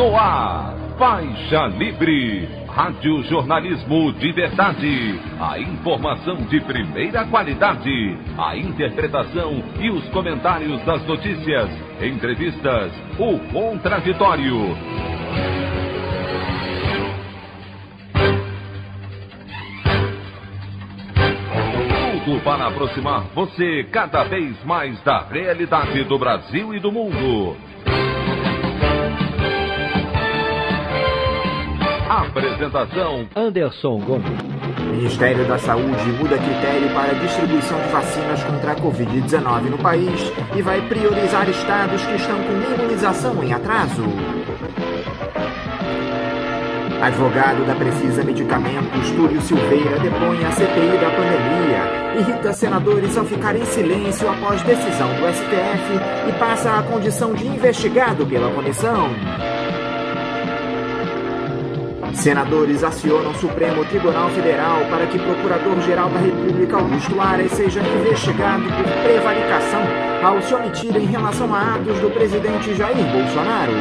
No ar, Faixa Livre. Rádio Jornalismo de Verdade. A informação de primeira qualidade. A interpretação e os comentários das notícias. Entrevistas. O contraditório. Tudo para aproximar você cada vez mais da realidade do Brasil e do mundo. Apresentação Anderson Gomes. Ministério da Saúde muda critério para distribuição de vacinas contra a Covid-19 no país e vai priorizar estados que estão com imunização em atraso. Advogado da Precisa Medicamentos, Túlio Silveira depõe a CPI da pandemia. Irrita senadores ao ficar em silêncio após decisão do STF e passa à condição de investigado pela comissão. Senadores acionam o Supremo Tribunal Federal para que Procurador-Geral da República Augusto Ares seja investigado por prevaricação ao se omitir em relação a atos do presidente Jair Bolsonaro.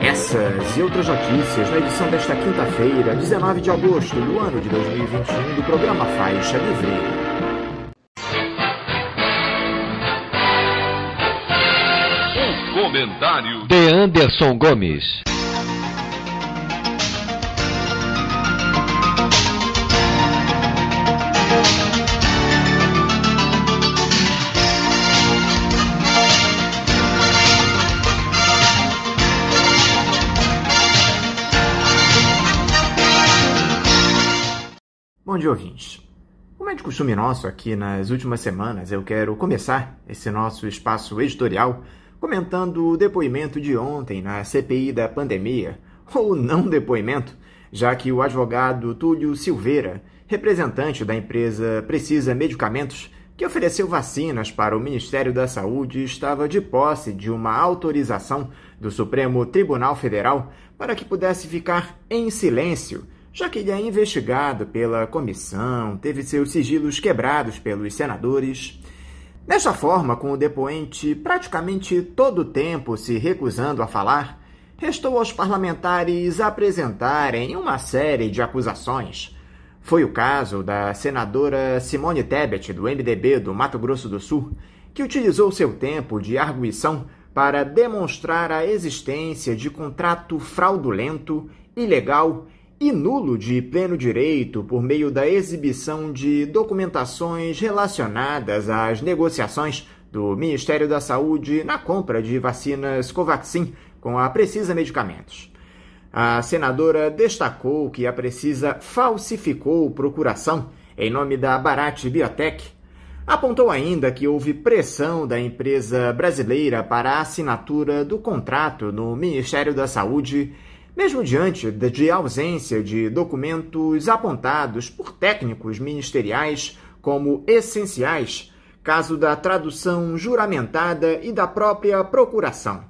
Essas e outras notícias na edição desta quinta-feira, 19 de agosto do ano de 2021, do programa Faixa Livre. comentário de Anderson Gomes. ouvintes. Como é de costume nosso aqui nas últimas semanas, eu quero começar esse nosso espaço editorial comentando o depoimento de ontem na CPI da pandemia, ou não depoimento, já que o advogado Túlio Silveira, representante da empresa Precisa Medicamentos, que ofereceu vacinas para o Ministério da Saúde, estava de posse de uma autorização do Supremo Tribunal Federal para que pudesse ficar em silêncio já que ele é investigado pela comissão, teve seus sigilos quebrados pelos senadores. Desta forma, com o depoente praticamente todo o tempo se recusando a falar, restou aos parlamentares apresentarem uma série de acusações. Foi o caso da senadora Simone Tebet, do MDB do Mato Grosso do Sul, que utilizou seu tempo de arguição para demonstrar a existência de contrato fraudulento, ilegal e nulo de pleno direito por meio da exibição de documentações relacionadas às negociações do Ministério da Saúde na compra de vacinas Covaxin com a Precisa Medicamentos. A senadora destacou que a Precisa falsificou procuração em nome da Barat Biotech. Apontou ainda que houve pressão da empresa brasileira para a assinatura do contrato no Ministério da Saúde mesmo diante de ausência de documentos apontados por técnicos ministeriais como essenciais, caso da tradução juramentada e da própria procuração.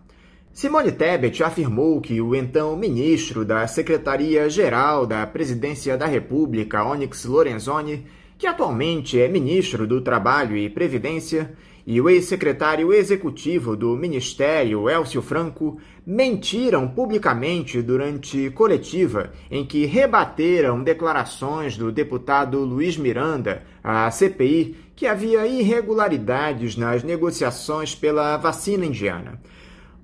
Simone Tebet afirmou que o então ministro da Secretaria-Geral da Presidência da República, Onyx Lorenzoni, que atualmente é ministro do Trabalho e Previdência, e o ex-secretário executivo do Ministério, Elcio Franco, mentiram publicamente durante coletiva em que rebateram declarações do deputado Luiz Miranda à CPI que havia irregularidades nas negociações pela vacina indiana.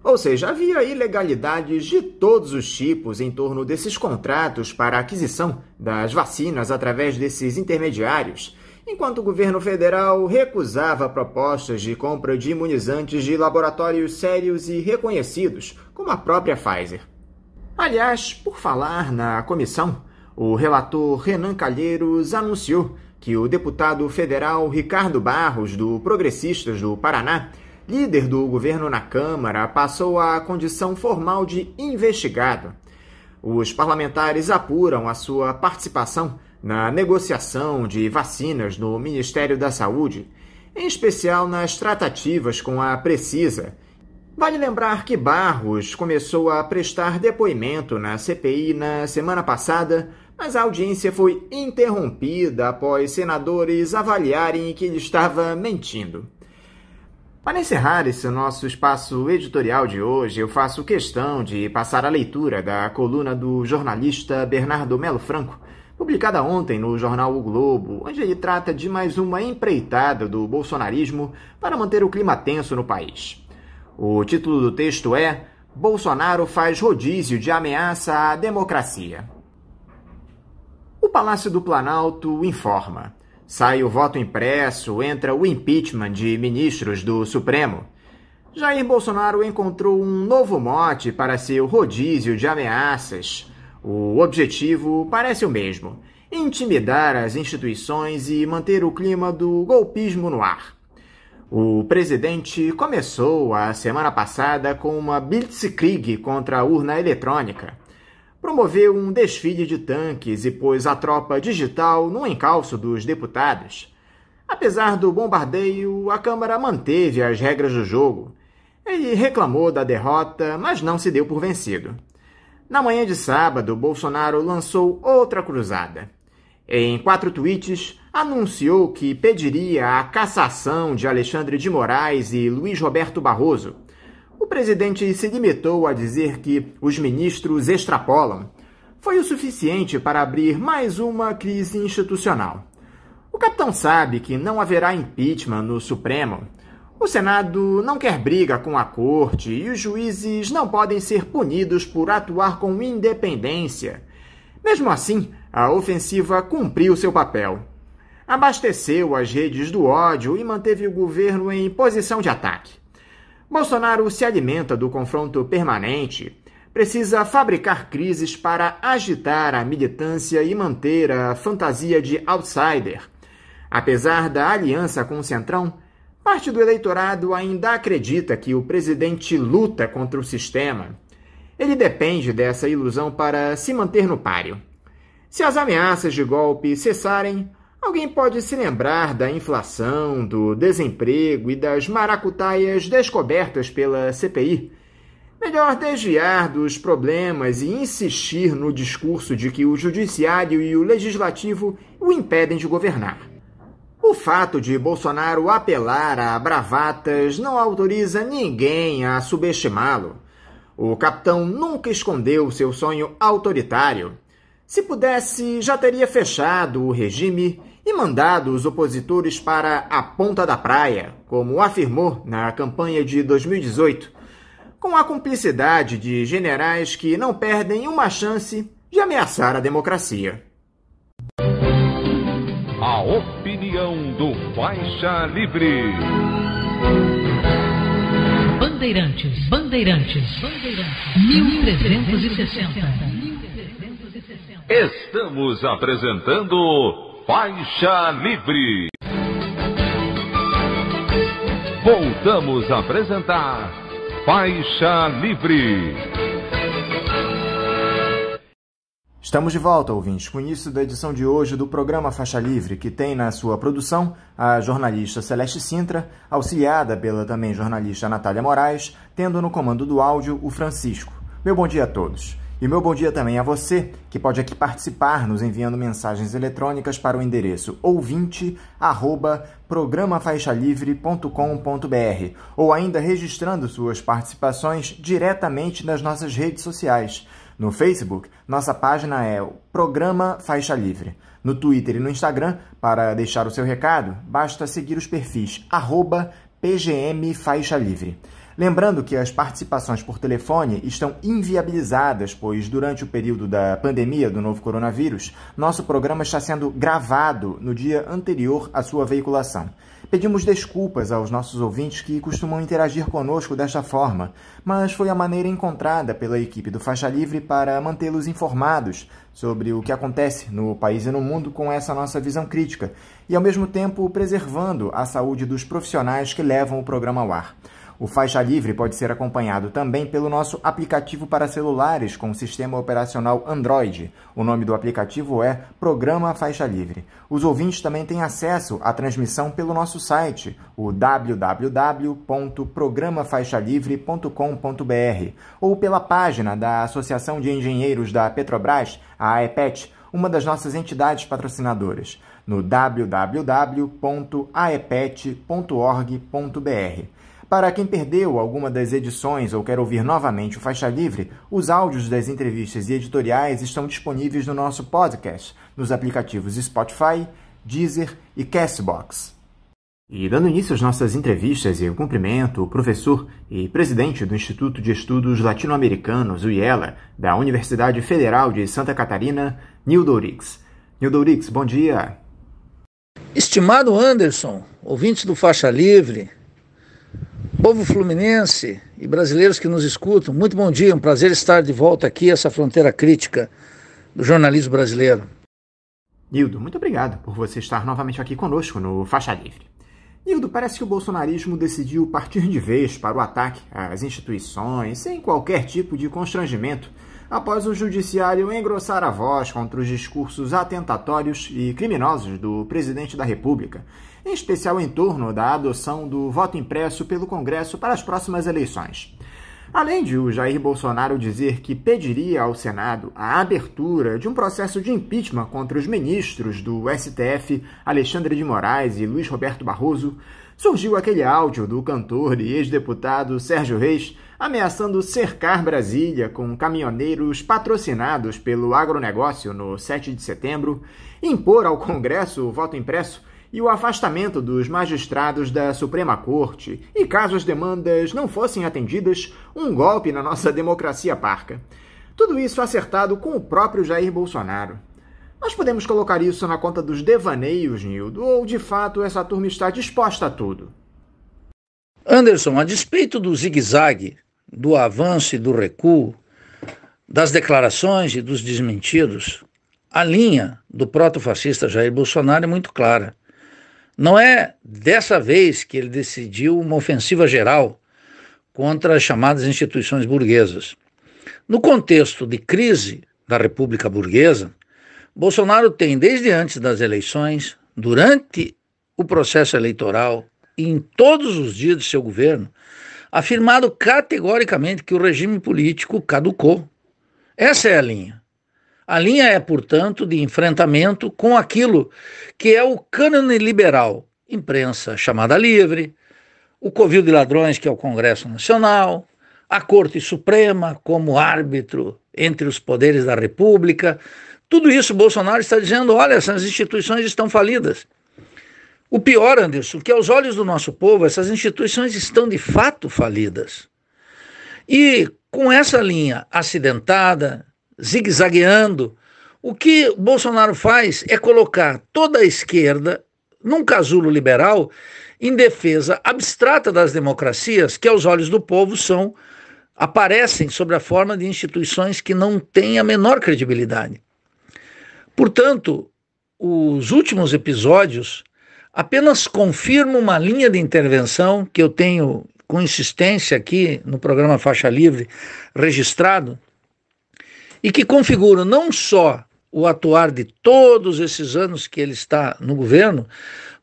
Ou seja, havia ilegalidades de todos os tipos em torno desses contratos para aquisição das vacinas através desses intermediários enquanto o governo federal recusava propostas de compra de imunizantes de laboratórios sérios e reconhecidos, como a própria Pfizer. Aliás, por falar na comissão, o relator Renan Calheiros anunciou que o deputado federal Ricardo Barros, do Progressistas do Paraná, líder do governo na Câmara, passou à condição formal de investigado. Os parlamentares apuram a sua participação na negociação de vacinas no Ministério da Saúde, em especial nas tratativas com a Precisa. Vale lembrar que Barros começou a prestar depoimento na CPI na semana passada, mas a audiência foi interrompida após senadores avaliarem que ele estava mentindo. Para encerrar esse nosso espaço editorial de hoje, eu faço questão de passar a leitura da coluna do jornalista Bernardo Melo Franco, publicada ontem no jornal O Globo, onde ele trata de mais uma empreitada do bolsonarismo para manter o clima tenso no país. O título do texto é Bolsonaro faz rodízio de ameaça à democracia. O Palácio do Planalto informa. Sai o voto impresso, entra o impeachment de ministros do Supremo. Jair Bolsonaro encontrou um novo mote para seu rodízio de ameaças o objetivo parece o mesmo: intimidar as instituições e manter o clima do golpismo no ar. O presidente começou a semana passada com uma blitzkrieg contra a urna eletrônica. Promoveu um desfile de tanques e pôs a tropa digital no encalço dos deputados. Apesar do bombardeio, a Câmara manteve as regras do jogo. Ele reclamou da derrota, mas não se deu por vencido. Na manhã de sábado, Bolsonaro lançou outra cruzada. Em quatro tweets, anunciou que pediria a cassação de Alexandre de Moraes e Luiz Roberto Barroso. O presidente se limitou a dizer que os ministros extrapolam. Foi o suficiente para abrir mais uma crise institucional. O capitão sabe que não haverá impeachment no Supremo. O Senado não quer briga com a corte e os juízes não podem ser punidos por atuar com independência. Mesmo assim, a ofensiva cumpriu seu papel. Abasteceu as redes do ódio e manteve o governo em posição de ataque. Bolsonaro se alimenta do confronto permanente, precisa fabricar crises para agitar a militância e manter a fantasia de outsider. Apesar da aliança com o Centrão, Parte do eleitorado ainda acredita que o presidente luta contra o sistema. Ele depende dessa ilusão para se manter no páreo. Se as ameaças de golpe cessarem, alguém pode se lembrar da inflação, do desemprego e das maracutaias descobertas pela CPI. Melhor desviar dos problemas e insistir no discurso de que o judiciário e o legislativo o impedem de governar. O fato de Bolsonaro apelar a bravatas não autoriza ninguém a subestimá-lo. O capitão nunca escondeu seu sonho autoritário. Se pudesse, já teria fechado o regime e mandado os opositores para a ponta da praia, como afirmou na campanha de 2018, com a cumplicidade de generais que não perdem uma chance de ameaçar a democracia. A opinião do Faixa Livre. Bandeirantes, Bandeirantes, Bandeirantes, 1360. Estamos apresentando Faixa Livre. Voltamos a apresentar Faixa Livre. Estamos de volta, ouvintes, com o início da edição de hoje do programa Faixa Livre, que tem na sua produção a jornalista Celeste Sintra, auxiliada pela também jornalista Natália Moraes, tendo no comando do áudio o Francisco. Meu bom dia a todos. E meu bom dia também a você, que pode aqui participar nos enviando mensagens eletrônicas para o endereço ouvinte@programafaixalivre.com.br ou ainda registrando suas participações diretamente nas nossas redes sociais no Facebook, nossa página é o Programa Faixa Livre. No Twitter e no Instagram, para deixar o seu recado, basta seguir os perfis arroba PGM Faixa Livre. Lembrando que as participações por telefone estão inviabilizadas, pois durante o período da pandemia do novo coronavírus, nosso programa está sendo gravado no dia anterior à sua veiculação. Pedimos desculpas aos nossos ouvintes que costumam interagir conosco desta forma, mas foi a maneira encontrada pela equipe do Faixa Livre para mantê-los informados sobre o que acontece no país e no mundo com essa nossa visão crítica e, ao mesmo tempo, preservando a saúde dos profissionais que levam o programa ao ar. O Faixa Livre pode ser acompanhado também pelo nosso aplicativo para celulares com sistema operacional Android. O nome do aplicativo é Programa Faixa Livre. Os ouvintes também têm acesso à transmissão pelo nosso site, o www.programafaixalivre.com.br, ou pela página da Associação de Engenheiros da Petrobras, a AEPET, uma das nossas entidades patrocinadoras, no www.aepet.org.br. Para quem perdeu alguma das edições ou quer ouvir novamente o Faixa Livre, os áudios das entrevistas e editoriais estão disponíveis no nosso podcast, nos aplicativos Spotify, Deezer e Castbox. E dando início às nossas entrevistas, eu cumprimento o professor e presidente do Instituto de Estudos Latino-Americanos, o IELA, da Universidade Federal de Santa Catarina, Nildorix. Nildorix, bom dia. Estimado Anderson, ouvintes do Faixa Livre, Povo fluminense e brasileiros que nos escutam, muito bom dia, um prazer estar de volta aqui, essa fronteira crítica do jornalismo brasileiro. Nildo, muito obrigado por você estar novamente aqui conosco no Faixa Livre. Nildo, parece que o bolsonarismo decidiu partir de vez para o ataque às instituições, sem qualquer tipo de constrangimento, após o judiciário engrossar a voz contra os discursos atentatórios e criminosos do presidente da República em especial em torno da adoção do voto impresso pelo Congresso para as próximas eleições. Além de o Jair Bolsonaro dizer que pediria ao Senado a abertura de um processo de impeachment contra os ministros do STF Alexandre de Moraes e Luiz Roberto Barroso, surgiu aquele áudio do cantor e ex-deputado Sérgio Reis ameaçando cercar Brasília com caminhoneiros patrocinados pelo agronegócio no 7 de setembro, impor ao Congresso o voto impresso e o afastamento dos magistrados da Suprema Corte, e caso as demandas não fossem atendidas, um golpe na nossa democracia parca. Tudo isso acertado com o próprio Jair Bolsonaro. Nós podemos colocar isso na conta dos devaneios, Nildo, ou de fato essa turma está disposta a tudo? Anderson, a despeito do zigue-zague, do avanço e do recuo, das declarações e dos desmentidos, a linha do proto-fascista Jair Bolsonaro é muito clara. Não é dessa vez que ele decidiu uma ofensiva geral contra as chamadas instituições burguesas. No contexto de crise da República Burguesa, Bolsonaro tem, desde antes das eleições, durante o processo eleitoral e em todos os dias de seu governo, afirmado categoricamente que o regime político caducou. Essa é a linha. A linha é, portanto, de enfrentamento com aquilo que é o cânone liberal, imprensa chamada livre, o covil de ladrões, que é o Congresso Nacional, a Corte Suprema como árbitro entre os poderes da República. Tudo isso Bolsonaro está dizendo: olha, essas instituições estão falidas. O pior, Anderson, que aos olhos do nosso povo, essas instituições estão de fato falidas. E com essa linha acidentada, zigue-zagueando. O que Bolsonaro faz é colocar toda a esquerda num casulo liberal em defesa abstrata das democracias, que aos olhos do povo são aparecem sob a forma de instituições que não têm a menor credibilidade. Portanto, os últimos episódios apenas confirmam uma linha de intervenção que eu tenho com insistência aqui no programa Faixa Livre registrado e que configuram não só o atuar de todos esses anos que ele está no governo,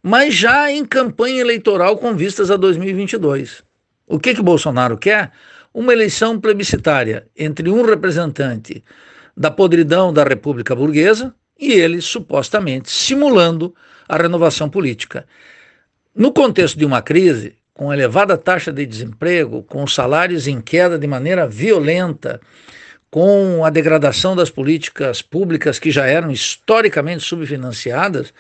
mas já em campanha eleitoral com vistas a 2022. O que que Bolsonaro quer? Uma eleição plebiscitária entre um representante da podridão da República Burguesa e ele supostamente simulando a renovação política. No contexto de uma crise, com elevada taxa de desemprego, com salários em queda de maneira violenta, com a degradação das políticas públicas que já eram historicamente subfinanciadas,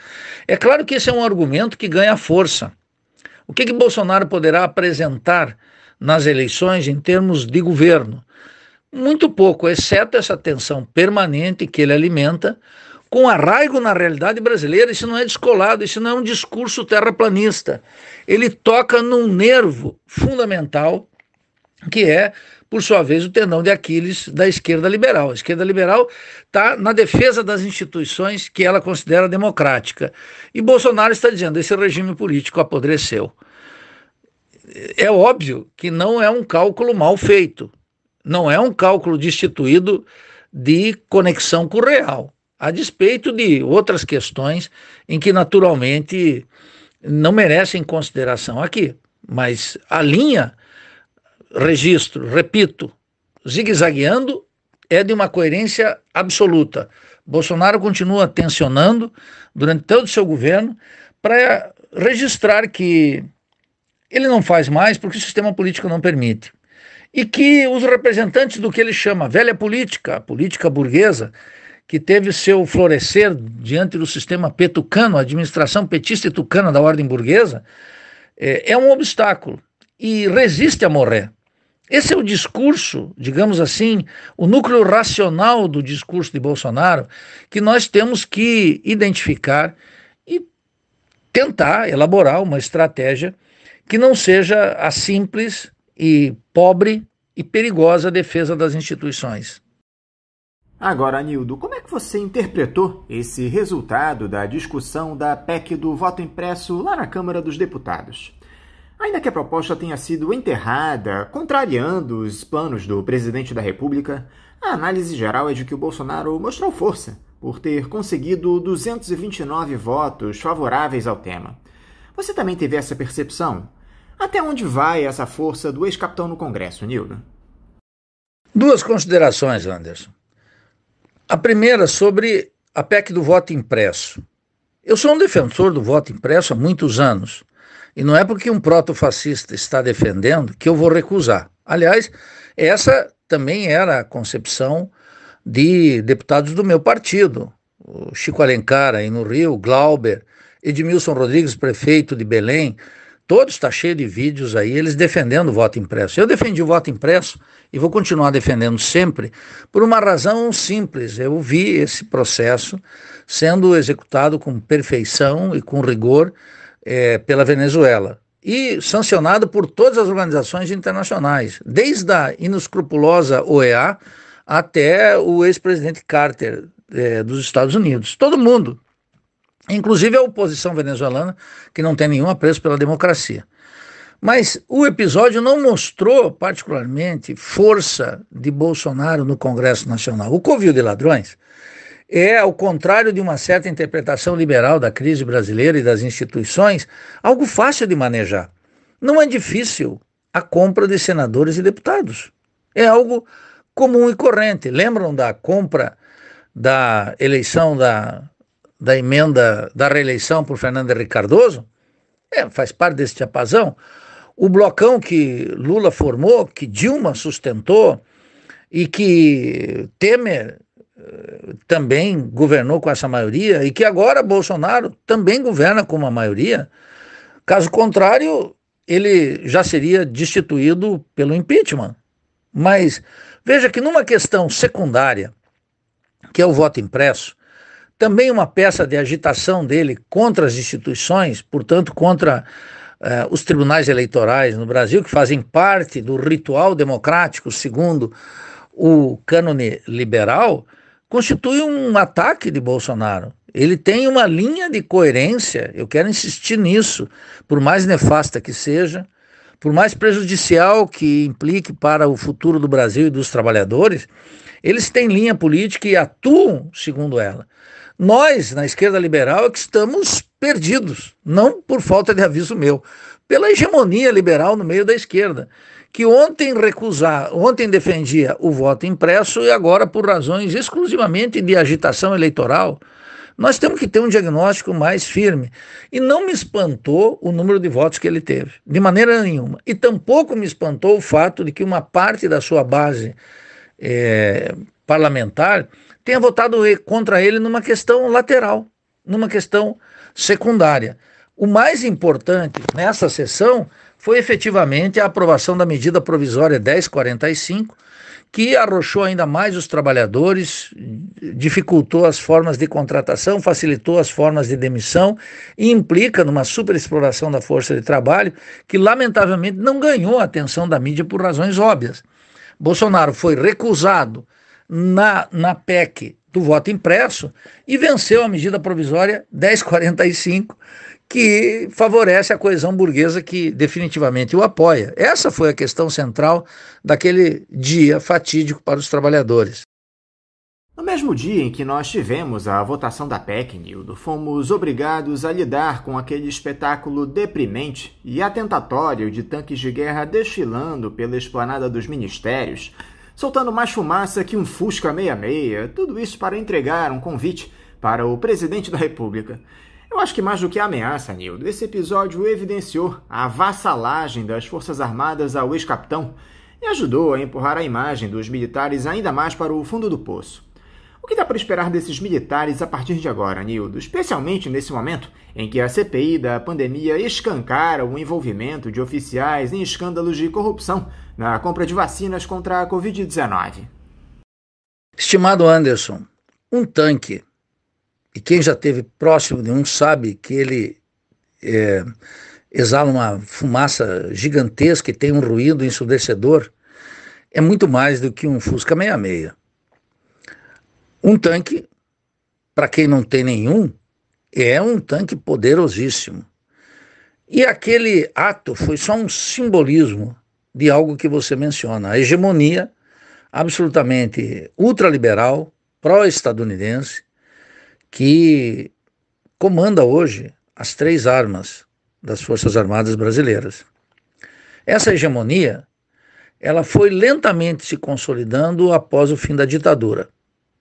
é claro que esse é um argumento que ganha força. O que, que Bolsonaro poderá apresentar nas eleições em termos de governo? Muito pouco, exceto essa tensão permanente que ele alimenta, com arraigo na realidade brasileira. Isso não é descolado, isso não é um discurso terraplanista. Ele toca num nervo fundamental que é por sua vez, o tendão de Aquiles da esquerda liberal. A esquerda liberal está na defesa das instituições que ela considera democrática. E Bolsonaro está dizendo: esse regime político apodreceu. É óbvio que não é um cálculo mal feito, não é um cálculo destituído de conexão com o real, a despeito de outras questões em que, naturalmente, não merecem consideração aqui. Mas a linha registro, repito, zigue-zagueando é de uma coerência absoluta. Bolsonaro continua tensionando durante todo o seu governo para registrar que ele não faz mais porque o sistema político não permite. E que os representantes do que ele chama velha política, a política burguesa, que teve seu florescer diante do sistema petucano, a administração petista e tucana da ordem burguesa, é, é um obstáculo e resiste a morrer. Esse é o discurso, digamos assim, o núcleo racional do discurso de Bolsonaro, que nós temos que identificar e tentar elaborar uma estratégia que não seja a simples e pobre e perigosa defesa das instituições. Agora, Nildo, como é que você interpretou esse resultado da discussão da PEC do voto impresso lá na Câmara dos Deputados? Ainda que a proposta tenha sido enterrada, contrariando os planos do presidente da República, a análise geral é de que o Bolsonaro mostrou força por ter conseguido 229 votos favoráveis ao tema. Você também teve essa percepção? Até onde vai essa força do ex-capitão no Congresso, Nildo? Duas considerações, Anderson. A primeira sobre a PEC do voto impresso. Eu sou um defensor do voto impresso há muitos anos. E não é porque um proto-fascista está defendendo que eu vou recusar. Aliás, essa também era a concepção de deputados do meu partido. O Chico Alencar aí no Rio, Glauber, Edmilson Rodrigues, prefeito de Belém, todos está cheio de vídeos aí, eles defendendo o voto impresso. Eu defendi o voto impresso e vou continuar defendendo sempre, por uma razão simples. Eu vi esse processo sendo executado com perfeição e com rigor é, pela Venezuela e sancionado por todas as organizações internacionais, desde a inescrupulosa OEA até o ex-presidente Carter é, dos Estados Unidos. Todo mundo, inclusive a oposição venezuelana, que não tem nenhum apreço pela democracia. Mas o episódio não mostrou particularmente força de Bolsonaro no Congresso Nacional. O covil de ladrões é, ao contrário de uma certa interpretação liberal da crise brasileira e das instituições, algo fácil de manejar. Não é difícil a compra de senadores e deputados. É algo comum e corrente. Lembram da compra da eleição da, da emenda da reeleição por Fernando Henrique Cardoso? É, faz parte desse diapasão. O blocão que Lula formou, que Dilma sustentou e que Temer também governou com essa maioria e que agora Bolsonaro também governa com uma maioria. Caso contrário, ele já seria destituído pelo impeachment. Mas veja que numa questão secundária, que é o voto impresso, também uma peça de agitação dele contra as instituições, portanto, contra eh, os tribunais eleitorais no Brasil, que fazem parte do ritual democrático, segundo o cânone liberal, constitui um ataque de Bolsonaro. Ele tem uma linha de coerência, eu quero insistir nisso, por mais nefasta que seja, por mais prejudicial que implique para o futuro do Brasil e dos trabalhadores, eles têm linha política e atuam segundo ela. Nós, na esquerda liberal, é que estamos perdidos, não por falta de aviso meu, pela hegemonia liberal no meio da esquerda que ontem recusar, ontem defendia o voto impresso e agora por razões exclusivamente de agitação eleitoral. Nós temos que ter um diagnóstico mais firme. E não me espantou o número de votos que ele teve, de maneira nenhuma. E tampouco me espantou o fato de que uma parte da sua base é, parlamentar tenha votado contra ele numa questão lateral, numa questão secundária. O mais importante nessa sessão foi efetivamente a aprovação da medida provisória 1045, que arrochou ainda mais os trabalhadores, dificultou as formas de contratação, facilitou as formas de demissão e implica numa superexploração da força de trabalho que, lamentavelmente, não ganhou a atenção da mídia por razões óbvias. Bolsonaro foi recusado na, na PEC do voto impresso e venceu a medida provisória 1045, que favorece a coesão burguesa que definitivamente o apoia. Essa foi a questão central daquele dia fatídico para os trabalhadores. No mesmo dia em que nós tivemos a votação da PEC, Nildo, fomos obrigados a lidar com aquele espetáculo deprimente e atentatório de tanques de guerra desfilando pela esplanada dos ministérios, soltando mais fumaça que um Fusca 66, tudo isso para entregar um convite para o presidente da República. Eu acho que mais do que ameaça, Nildo, esse episódio evidenciou a vassalagem das Forças Armadas ao ex-capitão e ajudou a empurrar a imagem dos militares ainda mais para o fundo do poço. O que dá para esperar desses militares a partir de agora, Nildo? Especialmente nesse momento em que a CPI da pandemia escancara o envolvimento de oficiais em escândalos de corrupção na compra de vacinas contra a Covid-19. Estimado Anderson, um tanque e quem já esteve próximo de um sabe que ele é, exala uma fumaça gigantesca e tem um ruído ensurdecedor. É muito mais do que um Fusca 66. Um tanque, para quem não tem nenhum, é um tanque poderosíssimo. E aquele ato foi só um simbolismo de algo que você menciona, a hegemonia absolutamente ultraliberal, pró-estadunidense, que comanda hoje as três armas das Forças Armadas Brasileiras. Essa hegemonia, ela foi lentamente se consolidando após o fim da ditadura.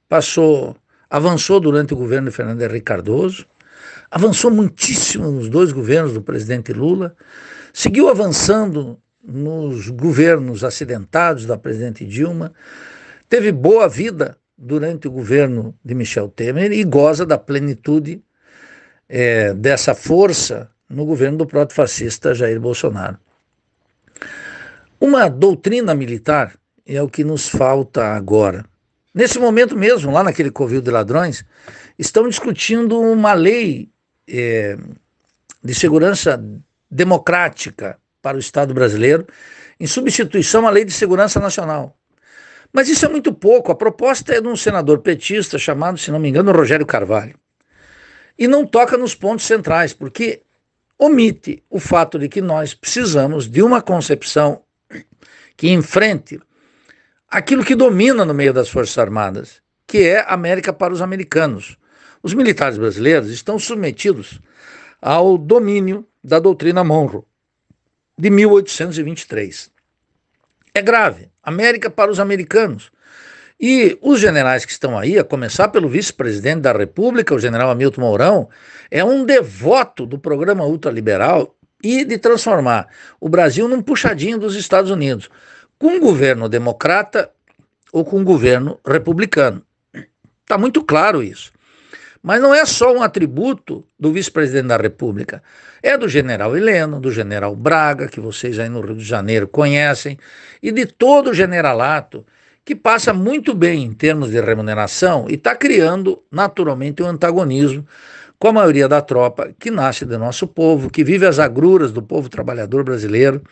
Passou, avançou durante o governo de Fernando Henrique Cardoso, avançou muitíssimo nos dois governos do presidente Lula, seguiu avançando nos governos acidentados da presidente Dilma, teve boa vida durante o governo de Michel Temer e goza da plenitude é, dessa força no governo do proto-fascista Jair Bolsonaro. Uma doutrina militar é o que nos falta agora. Nesse momento mesmo, lá naquele covil de ladrões, estão discutindo uma lei é, de segurança democrática para o Estado brasileiro, em substituição à Lei de Segurança Nacional, mas isso é muito pouco. A proposta é de um senador petista chamado, se não me engano, Rogério Carvalho. E não toca nos pontos centrais, porque omite o fato de que nós precisamos de uma concepção que enfrente aquilo que domina no meio das Forças Armadas, que é América para os americanos. Os militares brasileiros estão submetidos ao domínio da doutrina Monroe de 1823 é grave. América para os americanos. E os generais que estão aí, a começar pelo vice-presidente da República, o general Hamilton Mourão, é um devoto do programa ultraliberal e de transformar o Brasil num puxadinho dos Estados Unidos, com um governo democrata ou com um governo republicano. Está muito claro isso. Mas não é só um atributo do vice-presidente da República, é do general Heleno, do general Braga, que vocês aí no Rio de Janeiro conhecem, e de todo o generalato que passa muito bem em termos de remuneração e está criando naturalmente um antagonismo com a maioria da tropa que nasce do nosso povo, que vive as agruras do povo trabalhador brasileiro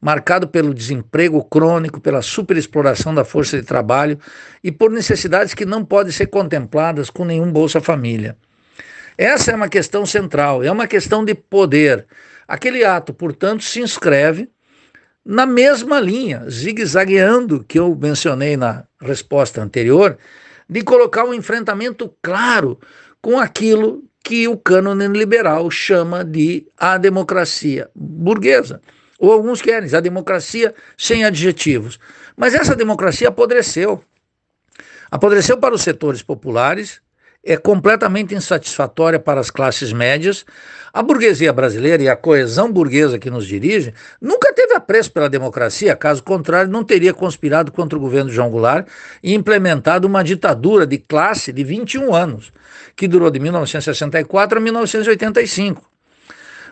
marcado pelo desemprego crônico, pela superexploração da força de trabalho e por necessidades que não podem ser contempladas com nenhum Bolsa Família. Essa é uma questão central, é uma questão de poder. Aquele ato, portanto, se inscreve na mesma linha, zigue-zagueando que eu mencionei na resposta anterior, de colocar um enfrentamento claro com aquilo que o cânone liberal chama de a democracia burguesa. Ou alguns querem a democracia sem adjetivos. Mas essa democracia apodreceu. Apodreceu para os setores populares, é completamente insatisfatória para as classes médias. A burguesia brasileira e a coesão burguesa que nos dirige nunca teve apreço pela democracia, caso contrário, não teria conspirado contra o governo de João Goulart e implementado uma ditadura de classe de 21 anos, que durou de 1964 a 1985.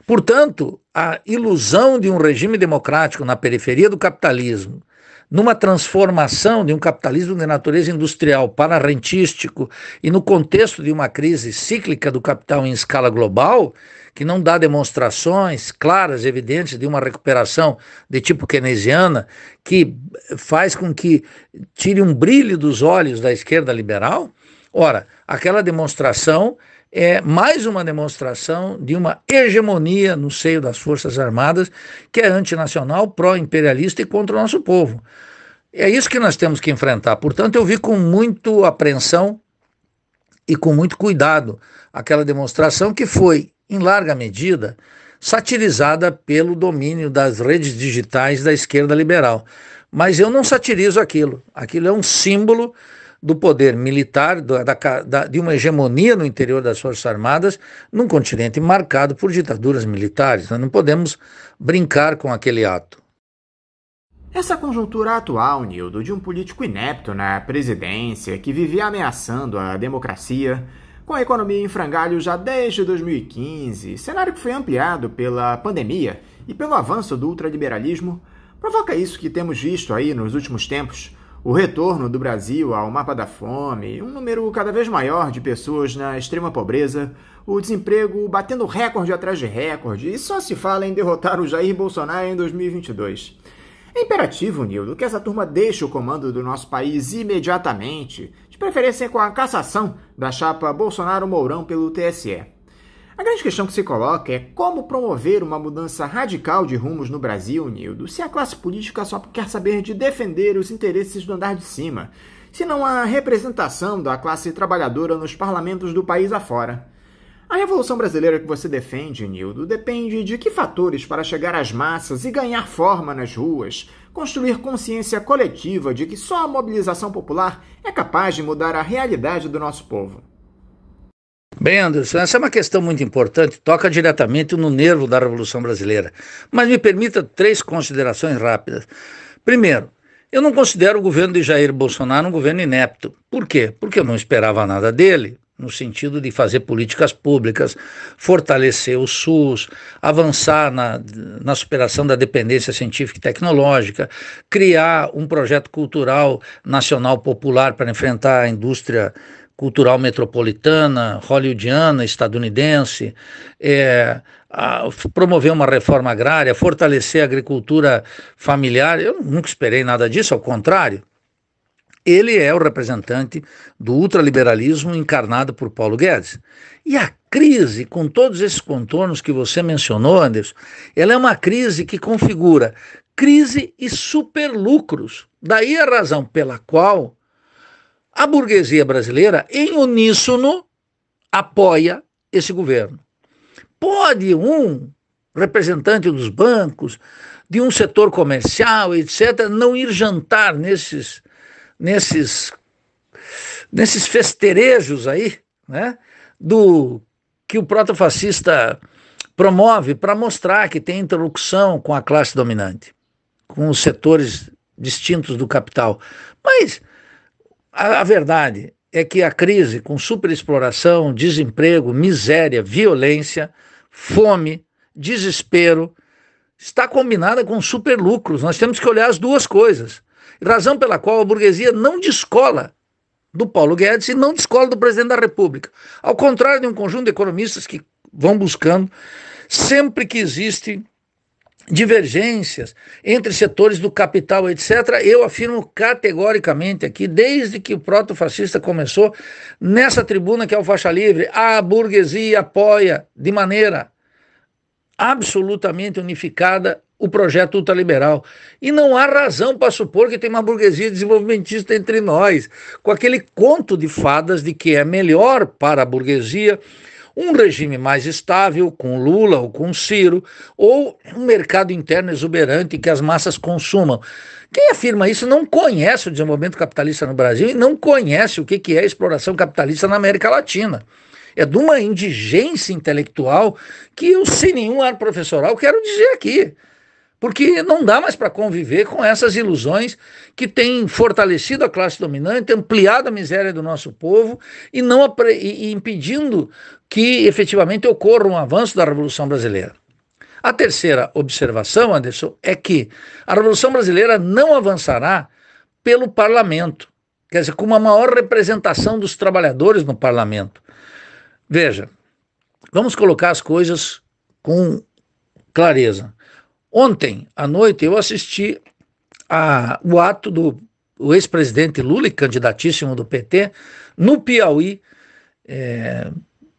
Portanto, a ilusão de um regime democrático na periferia do capitalismo, numa transformação de um capitalismo de natureza industrial para rentístico e no contexto de uma crise cíclica do capital em escala global, que não dá demonstrações claras, evidentes, de uma recuperação de tipo keynesiana, que faz com que tire um brilho dos olhos da esquerda liberal? Ora, aquela demonstração é mais uma demonstração de uma hegemonia no seio das Forças Armadas que é antinacional, pró-imperialista e contra o nosso povo. É isso que nós temos que enfrentar. Portanto, eu vi com muito apreensão e com muito cuidado aquela demonstração que foi, em larga medida, satirizada pelo domínio das redes digitais da esquerda liberal. Mas eu não satirizo aquilo. Aquilo é um símbolo do poder militar, da, da, de uma hegemonia no interior das Forças Armadas, num continente marcado por ditaduras militares. Nós não podemos brincar com aquele ato. Essa conjuntura atual, Nildo, de um político inepto na presidência que vivia ameaçando a democracia, com a economia em frangalho já desde 2015, cenário que foi ampliado pela pandemia e pelo avanço do ultraliberalismo, provoca isso que temos visto aí nos últimos tempos, o retorno do Brasil ao mapa da fome, um número cada vez maior de pessoas na extrema pobreza, o desemprego batendo recorde atrás de recorde, e só se fala em derrotar o Jair Bolsonaro em 2022. É imperativo, Nildo, que essa turma deixe o comando do nosso país imediatamente, de preferência com a cassação da chapa Bolsonaro-Mourão pelo TSE. A grande questão que se coloca é como promover uma mudança radical de rumos no Brasil, Nildo, se a classe política só quer saber de defender os interesses do andar de cima, se não há representação da classe trabalhadora nos parlamentos do país afora. A Revolução Brasileira que você defende, Nildo, depende de que fatores para chegar às massas e ganhar forma nas ruas, construir consciência coletiva de que só a mobilização popular é capaz de mudar a realidade do nosso povo. Bem, Anderson, essa é uma questão muito importante, toca diretamente no nervo da Revolução Brasileira. Mas me permita três considerações rápidas. Primeiro, eu não considero o governo de Jair Bolsonaro um governo inepto. Por quê? Porque eu não esperava nada dele, no sentido de fazer políticas públicas, fortalecer o SUS, avançar na, na superação da dependência científica e tecnológica, criar um projeto cultural nacional popular para enfrentar a indústria cultural metropolitana, hollywoodiana, estadunidense, é, a, promover uma reforma agrária, fortalecer a agricultura familiar. Eu nunca esperei nada disso, ao contrário. Ele é o representante do ultraliberalismo encarnado por Paulo Guedes. E a crise, com todos esses contornos que você mencionou, Anderson, ela é uma crise que configura crise e superlucros. Daí a razão pela qual a burguesia brasileira, em uníssono, apoia esse governo. Pode um representante dos bancos, de um setor comercial, etc., não ir jantar nesses, nesses, nesses festerejos aí, né? Do que o protofascista promove para mostrar que tem interlocução com a classe dominante, com os setores distintos do capital. Mas a, a verdade é que a crise com superexploração, desemprego, miséria, violência, fome, desespero, está combinada com superlucros. Nós temos que olhar as duas coisas. Razão pela qual a burguesia não descola do Paulo Guedes e não descola do presidente da República. Ao contrário de um conjunto de economistas que vão buscando, sempre que existe divergências entre setores do capital, etc., eu afirmo categoricamente aqui, desde que o proto-fascista começou, nessa tribuna que é o Faixa Livre, a burguesia apoia de maneira absolutamente unificada o projeto ultraliberal. E não há razão para supor que tem uma burguesia desenvolvimentista entre nós, com aquele conto de fadas de que é melhor para a burguesia um regime mais estável, com Lula ou com Ciro, ou um mercado interno exuberante que as massas consumam. Quem afirma isso não conhece o desenvolvimento capitalista no Brasil e não conhece o que é exploração capitalista na América Latina. É de uma indigência intelectual que eu, sem nenhum ar professoral, quero dizer aqui. Porque não dá mais para conviver com essas ilusões que têm fortalecido a classe dominante, ampliado a miséria do nosso povo e não e impedindo que efetivamente ocorra um avanço da Revolução Brasileira. A terceira observação, Anderson, é que a Revolução Brasileira não avançará pelo parlamento, quer dizer, com uma maior representação dos trabalhadores no parlamento. Veja, vamos colocar as coisas com clareza. Ontem à noite eu assisti a, o ato do ex-presidente Lula, candidatíssimo do PT, no Piauí, é,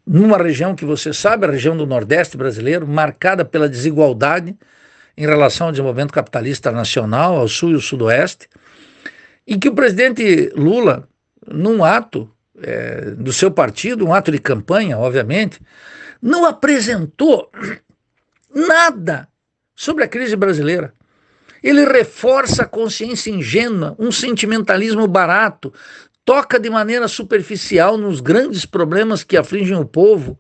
numa região que você sabe, a região do Nordeste brasileiro, marcada pela desigualdade em relação ao desenvolvimento capitalista nacional, ao Sul e ao Sudoeste, e que o presidente Lula, num ato é, do seu partido, um ato de campanha, obviamente, não apresentou nada sobre a crise brasileira. Ele reforça a consciência ingênua, um sentimentalismo barato, toca de maneira superficial nos grandes problemas que afligem o povo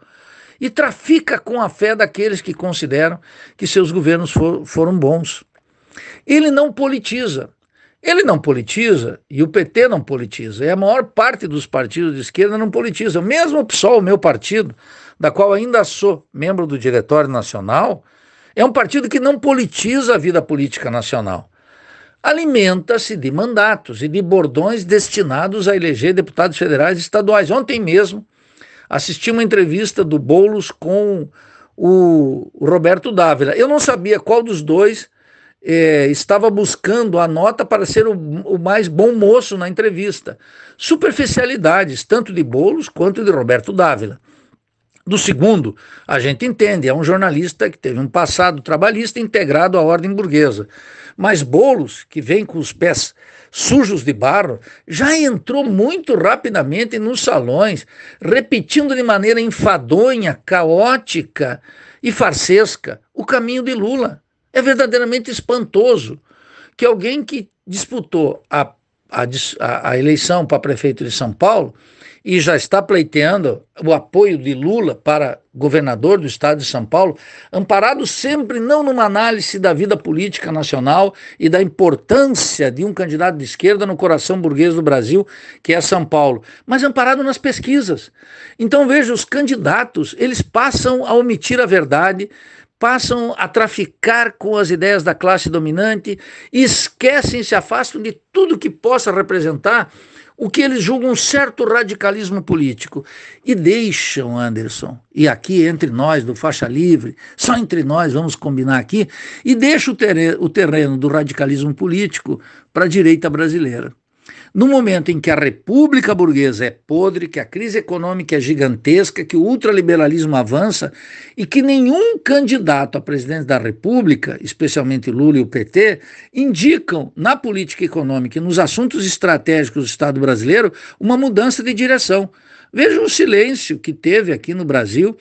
e trafica com a fé daqueles que consideram que seus governos for, foram bons. Ele não politiza. Ele não politiza e o PT não politiza. E é a maior parte dos partidos de esquerda não politiza. Mesmo o PSOL, o meu partido, da qual ainda sou membro do Diretório Nacional, é um partido que não politiza a vida política nacional. Alimenta-se de mandatos e de bordões destinados a eleger deputados federais e estaduais. Ontem mesmo assisti uma entrevista do Bolos com o Roberto Dávila. Eu não sabia qual dos dois eh, estava buscando a nota para ser o, o, mais bom moço na entrevista. Superficialidades, tanto de Bolos quanto de Roberto Dávila. Do segundo, a gente entende, é um jornalista que teve um passado trabalhista integrado à ordem burguesa. Mas Bolos, que vem com os pés sujos de barro, já entrou muito rapidamente nos salões, repetindo de maneira enfadonha, caótica e farsesca o caminho de Lula. É verdadeiramente espantoso que alguém que disputou a, a, a eleição para prefeito de São Paulo e já está pleiteando o apoio de Lula para governador do estado de São Paulo, amparado sempre não numa análise da vida política nacional e da importância de um candidato de esquerda no coração burguês do Brasil, que é São Paulo, mas amparado nas pesquisas. Então veja, os candidatos, eles passam a omitir a verdade, passam a traficar com as ideias da classe dominante, esquecem, se afastam de tudo que possa representar o que eles julgam um certo radicalismo político. E deixam, Anderson, e aqui entre nós, do Faixa Livre, só entre nós, vamos combinar aqui, e deixa o terreno, o terreno do radicalismo político para a direita brasileira. No momento em que a república burguesa é podre, que a crise econômica é gigantesca, que o ultraliberalismo avança e que nenhum candidato a presidente da república, especialmente Lula e o PT, indicam na política econômica e nos assuntos estratégicos do Estado brasileiro uma mudança de direção. Veja o silêncio que teve aqui no Brasil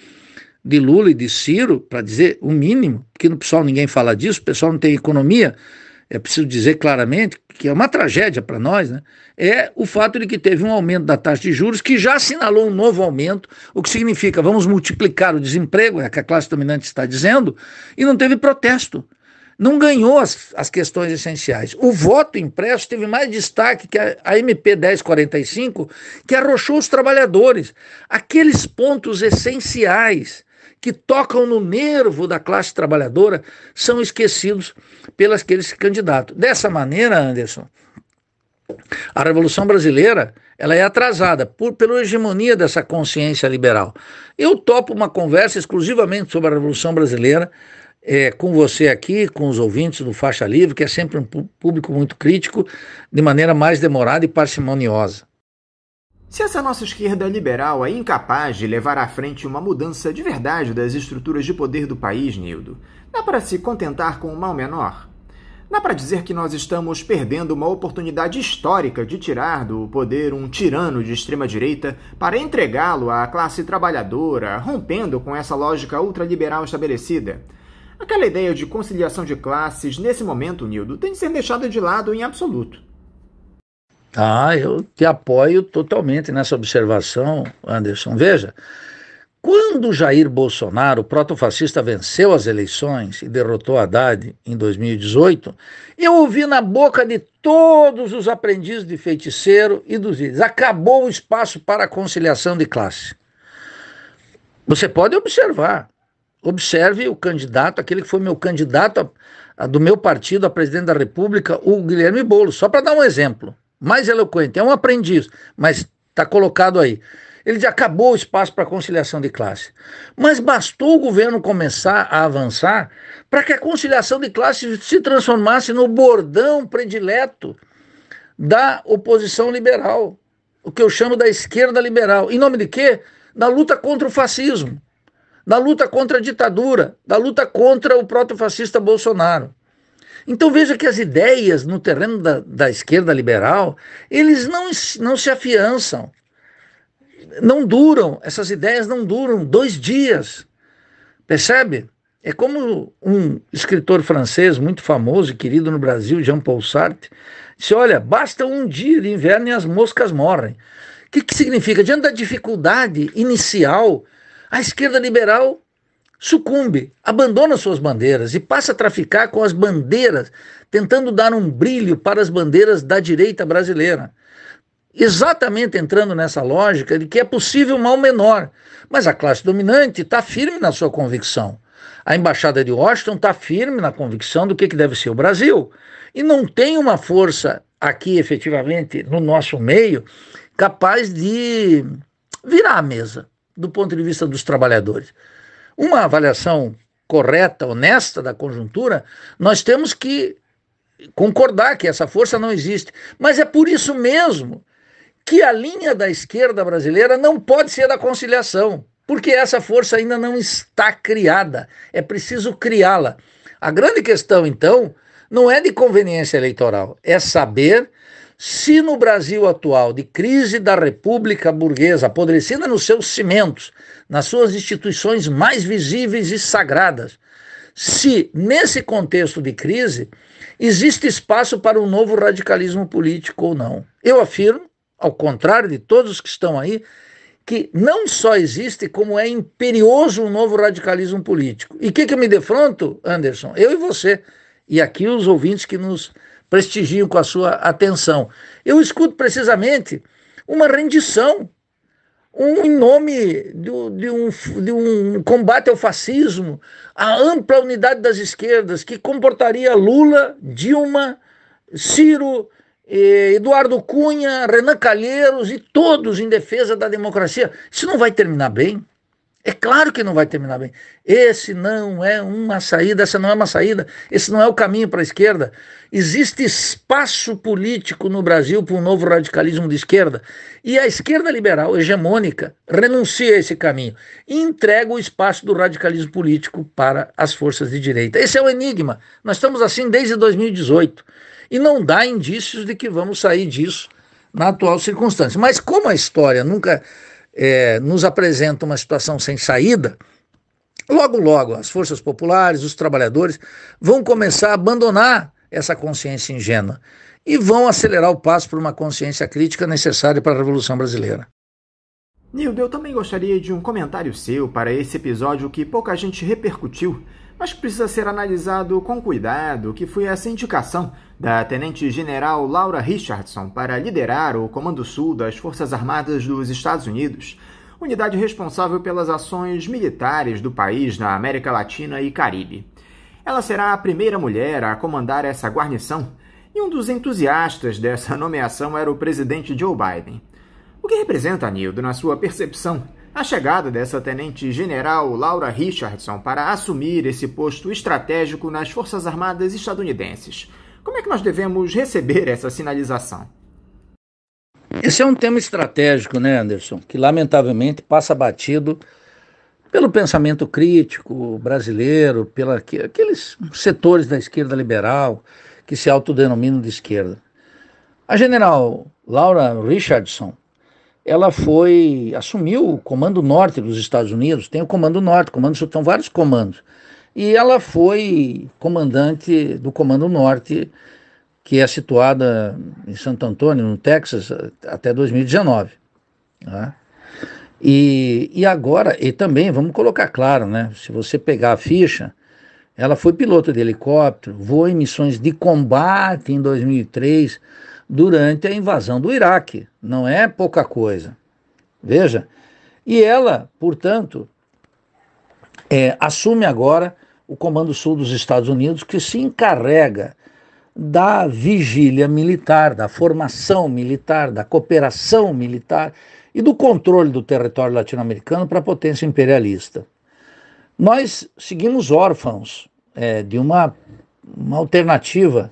de Lula e de Ciro, para dizer o mínimo, porque no pessoal ninguém fala disso, o pessoal não tem economia é preciso dizer claramente que é uma tragédia para nós, né? é o fato de que teve um aumento da taxa de juros que já assinalou um novo aumento, o que significa vamos multiplicar o desemprego, é o que a classe dominante está dizendo, e não teve protesto. Não ganhou as, as questões essenciais. O voto impresso teve mais destaque que a, a MP 1045, que arrochou os trabalhadores. Aqueles pontos essenciais que tocam no nervo da classe trabalhadora são esquecidos pelos aqueles candidatos. Dessa maneira, Anderson, a Revolução Brasileira ela é atrasada por, pela hegemonia dessa consciência liberal. Eu topo uma conversa exclusivamente sobre a Revolução Brasileira é, com você aqui, com os ouvintes do Faixa Livre, que é sempre um público muito crítico, de maneira mais demorada e parcimoniosa. Se essa nossa esquerda liberal é incapaz de levar à frente uma mudança de verdade das estruturas de poder do país, Nildo, dá para se contentar com um mal menor? Dá para dizer que nós estamos perdendo uma oportunidade histórica de tirar do poder um tirano de extrema-direita para entregá-lo à classe trabalhadora, rompendo com essa lógica ultraliberal estabelecida? Aquela ideia de conciliação de classes, nesse momento, Nildo, tem de ser deixada de lado em absoluto. Tá, eu te apoio totalmente nessa observação, Anderson. Veja, quando Jair Bolsonaro, o protofascista, venceu as eleições e derrotou Haddad em 2018, eu ouvi na boca de todos os aprendizes de feiticeiro e dos ídolos, acabou o espaço para a conciliação de classe. Você pode observar, observe o candidato, aquele que foi meu candidato a, a, do meu partido a presidente da República, o Guilherme Boulos, só para dar um exemplo mais eloquente, é um aprendiz, mas está colocado aí. Ele já acabou o espaço para conciliação de classe. Mas bastou o governo começar a avançar para que a conciliação de classe se transformasse no bordão predileto da oposição liberal, o que eu chamo da esquerda liberal. Em nome de quê? Da luta contra o fascismo, da luta contra a ditadura, da luta contra o proto-fascista Bolsonaro. Então veja que as ideias no terreno da, da esquerda liberal, eles não, não se afiançam, não duram, essas ideias não duram dois dias, percebe? É como um escritor francês muito famoso e querido no Brasil, Jean-Paul Sartre, disse: Olha, basta um dia de inverno e as moscas morrem. O que, que significa? Diante da dificuldade inicial, a esquerda liberal sucumbe, abandona suas bandeiras e passa a traficar com as bandeiras, tentando dar um brilho para as bandeiras da direita brasileira. Exatamente entrando nessa lógica de que é possível mal menor, mas a classe dominante está firme na sua convicção. A embaixada de Washington está firme na convicção do que, que deve ser o Brasil. E não tem uma força aqui, efetivamente, no nosso meio, capaz de virar a mesa do ponto de vista dos trabalhadores uma avaliação correta, honesta da conjuntura, nós temos que concordar que essa força não existe. Mas é por isso mesmo que a linha da esquerda brasileira não pode ser da conciliação, porque essa força ainda não está criada. É preciso criá-la. A grande questão, então, não é de conveniência eleitoral, é saber se no Brasil atual, de crise da república burguesa, apodrecida nos seus cimentos, nas suas instituições mais visíveis e sagradas. Se, nesse contexto de crise, existe espaço para um novo radicalismo político ou não. Eu afirmo, ao contrário de todos que estão aí, que não só existe, como é imperioso um novo radicalismo político. E o que, que eu me defronto, Anderson? Eu e você, e aqui os ouvintes que nos prestigiam com a sua atenção. Eu escuto precisamente uma rendição um, em nome de, de, um, de um combate ao fascismo, a ampla unidade das esquerdas que comportaria Lula, Dilma, Ciro, eh, Eduardo Cunha, Renan Calheiros e todos em defesa da democracia. Isso não vai terminar bem. É claro que não vai terminar bem. Esse não é uma saída, essa não é uma saída, esse não é o caminho para a esquerda. Existe espaço político no Brasil para um novo radicalismo de esquerda. E a esquerda liberal hegemônica renuncia a esse caminho e entrega o espaço do radicalismo político para as forças de direita. Esse é o enigma. Nós estamos assim desde 2018. E não dá indícios de que vamos sair disso na atual circunstância. Mas como a história nunca é, nos apresenta uma situação sem saída, logo, logo, as forças populares, os trabalhadores, vão começar a abandonar essa consciência ingênua e vão acelerar o passo para uma consciência crítica necessária para a Revolução Brasileira. Nildo, eu também gostaria de um comentário seu para esse episódio que pouca gente repercutiu, mas precisa ser analisado com cuidado, que foi essa indicação da tenente-general Laura Richardson para liderar o Comando Sul das Forças Armadas dos Estados Unidos, unidade responsável pelas ações militares do país na América Latina e Caribe. Ela será a primeira mulher a comandar essa guarnição, e um dos entusiastas dessa nomeação era o presidente Joe Biden. O que representa, Nildo, na sua percepção, a chegada dessa tenente-general Laura Richardson para assumir esse posto estratégico nas Forças Armadas estadunidenses? Como é que nós devemos receber essa sinalização? Esse é um tema estratégico, né, Anderson? Que lamentavelmente passa batido pelo pensamento crítico brasileiro, pela aqueles setores da esquerda liberal que se autodenominam de esquerda. A general Laura Richardson, ela foi assumiu o comando norte dos Estados Unidos, tem o comando norte, comando sul, então vários comandos. E ela foi comandante do Comando Norte, que é situada em Santo Antônio, no Texas, até 2019. Né? E, e agora, e também, vamos colocar claro, né? Se você pegar a ficha, ela foi piloto de helicóptero, voou em missões de combate em 2003, durante a invasão do Iraque. Não é pouca coisa. Veja. E ela, portanto, é, assume agora o Comando Sul dos Estados Unidos, que se encarrega da vigília militar, da formação militar, da cooperação militar e do controle do território latino-americano para a potência imperialista. Nós seguimos órfãos é, de uma, uma alternativa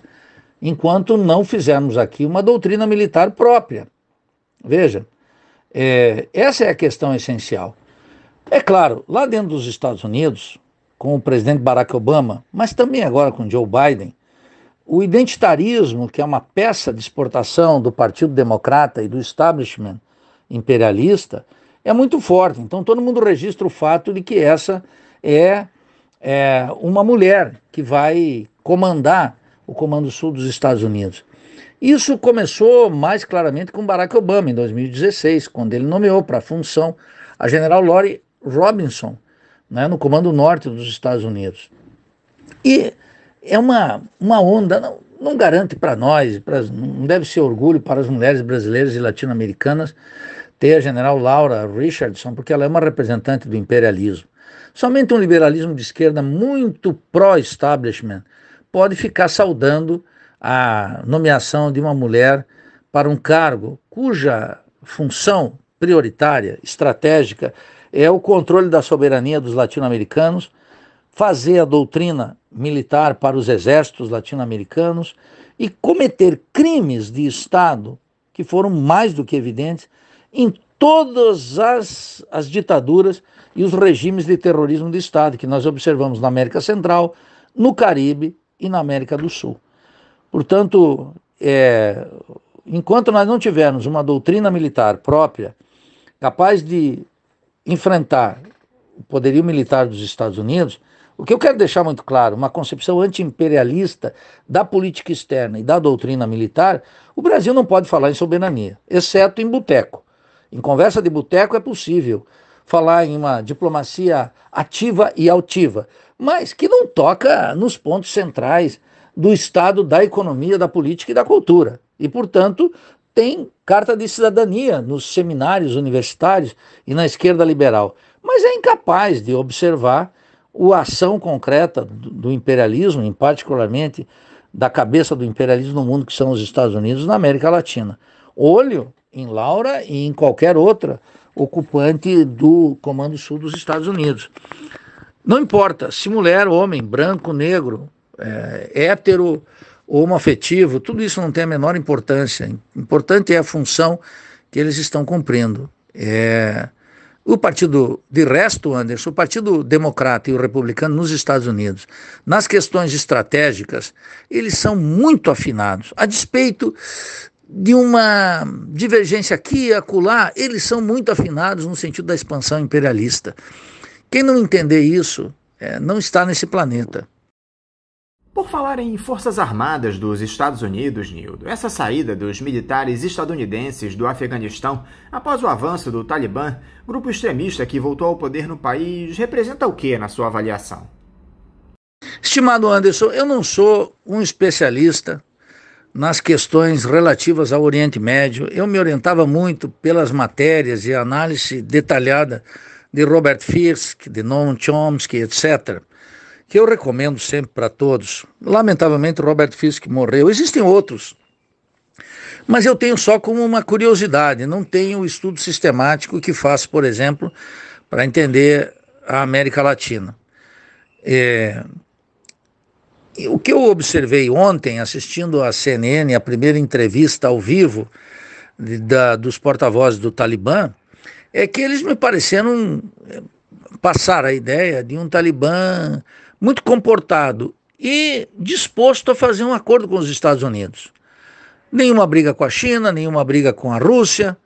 enquanto não fizermos aqui uma doutrina militar própria. Veja, é, essa é a questão essencial. É claro, lá dentro dos Estados Unidos, com o presidente Barack Obama, mas também agora com Joe Biden, o identitarismo, que é uma peça de exportação do Partido Democrata e do establishment imperialista, é muito forte. Então todo mundo registra o fato de que essa é, é uma mulher que vai comandar o Comando Sul dos Estados Unidos. Isso começou mais claramente com Barack Obama em 2016, quando ele nomeou para a função a general Lori Robinson, né, no Comando Norte dos Estados Unidos. E é uma, uma onda, não, não garante para nós, pra, não deve ser orgulho para as mulheres brasileiras e latino-americanas ter a general Laura Richardson, porque ela é uma representante do imperialismo. Somente um liberalismo de esquerda muito pró-establishment pode ficar saudando a nomeação de uma mulher para um cargo cuja função prioritária, estratégica, é o controle da soberania dos latino-americanos, fazer a doutrina militar para os exércitos latino-americanos e cometer crimes de Estado que foram mais do que evidentes em todas as, as ditaduras e os regimes de terrorismo de Estado que nós observamos na América Central, no Caribe e na América do Sul. Portanto, é, enquanto nós não tivermos uma doutrina militar própria capaz de enfrentar o poderio militar dos Estados Unidos, o que eu quero deixar muito claro, uma concepção antiimperialista da política externa e da doutrina militar, o Brasil não pode falar em soberania, exceto em boteco. Em conversa de boteco é possível falar em uma diplomacia ativa e altiva, mas que não toca nos pontos centrais do Estado, da economia, da política e da cultura. E, portanto, tem carta de cidadania nos seminários universitários e na esquerda liberal, mas é incapaz de observar a ação concreta do imperialismo, em particularmente da cabeça do imperialismo no mundo, que são os Estados Unidos, na América Latina. Olho em Laura e em qualquer outra ocupante do Comando Sul dos Estados Unidos. Não importa se mulher, homem, branco, negro, é, hétero, ou homoafetivo, tudo isso não tem a menor importância. Importante é a função que eles estão cumprindo. É... O partido, de resto, Anderson, o Partido Democrata e o Republicano nos Estados Unidos, nas questões estratégicas, eles são muito afinados. A despeito de uma divergência aqui e acolá, eles são muito afinados no sentido da expansão imperialista. Quem não entender isso é, não está nesse planeta. Por falar em Forças Armadas dos Estados Unidos, Nildo, essa saída dos militares estadunidenses do Afeganistão após o avanço do Talibã, grupo extremista que voltou ao poder no país, representa o que na sua avaliação? Estimado Anderson, eu não sou um especialista nas questões relativas ao Oriente Médio. Eu me orientava muito pelas matérias e análise detalhada de Robert Fisk, de Noam Chomsky, etc que eu recomendo sempre para todos. Lamentavelmente, o Robert Fisk morreu. Existem outros. Mas eu tenho só como uma curiosidade, não tenho estudo sistemático que faço, por exemplo, para entender a América Latina. É... O que eu observei ontem, assistindo à CNN, a primeira entrevista ao vivo de, da, dos porta-vozes do Talibã, é que eles me pareceram é, passar a ideia de um Talibã muito comportado e disposto a fazer um acordo com os Estados Unidos. Nenhuma briga com a China, nenhuma briga com a Rússia,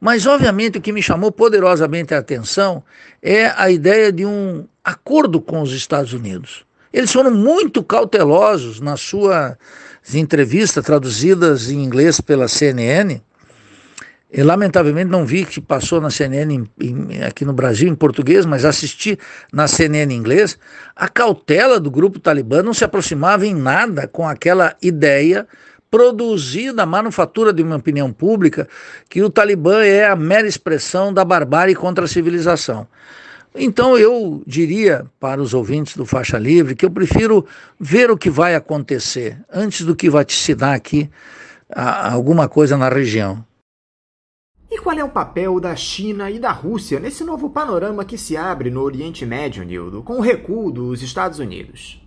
mas obviamente o que me chamou poderosamente a atenção é a ideia de um acordo com os Estados Unidos. Eles foram muito cautelosos nas suas entrevistas traduzidas em inglês pela CNN, eu, lamentavelmente não vi que passou na CNN em, em, aqui no Brasil em português, mas assisti na CNN em inglês. A cautela do grupo talibã não se aproximava em nada com aquela ideia produzida, a manufatura de uma opinião pública, que o Talibã é a mera expressão da barbárie contra a civilização. Então eu diria para os ouvintes do Faixa Livre que eu prefiro ver o que vai acontecer antes do que vaticinar aqui a, ah, alguma coisa na região. E qual é o papel da China e da Rússia nesse novo panorama que se abre no Oriente Médio, Nildo, com o recuo dos Estados Unidos?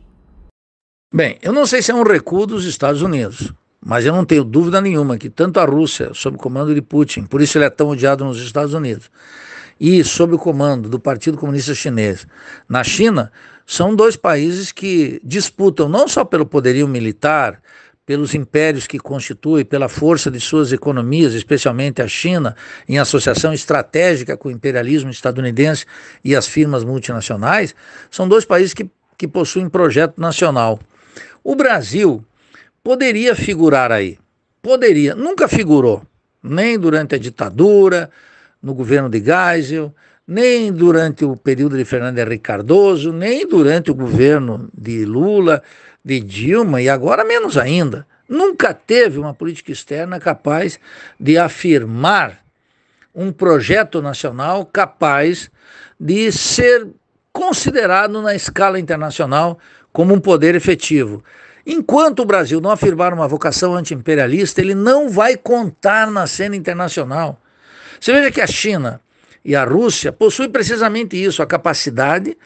Bem, eu não sei se é um recuo dos Estados Unidos, mas eu não tenho dúvida nenhuma que tanto a Rússia, sob o comando de Putin, por isso ele é tão odiado nos Estados Unidos, e sob o comando do Partido Comunista Chinês na China, são dois países que disputam não só pelo poderio militar, pelos impérios que constitui, pela força de suas economias, especialmente a China, em associação estratégica com o imperialismo estadunidense e as firmas multinacionais, são dois países que, que possuem projeto nacional. O Brasil poderia figurar aí, poderia, nunca figurou, nem durante a ditadura, no governo de Geisel, nem durante o período de Fernando Henrique Cardoso, nem durante o governo de Lula, de Dilma e agora menos ainda. Nunca teve uma política externa capaz de afirmar um projeto nacional capaz de ser considerado na escala internacional como um poder efetivo. Enquanto o Brasil não afirmar uma vocação antiimperialista, ele não vai contar na cena internacional. Você veja que a China e a Rússia possuem precisamente isso, a capacidade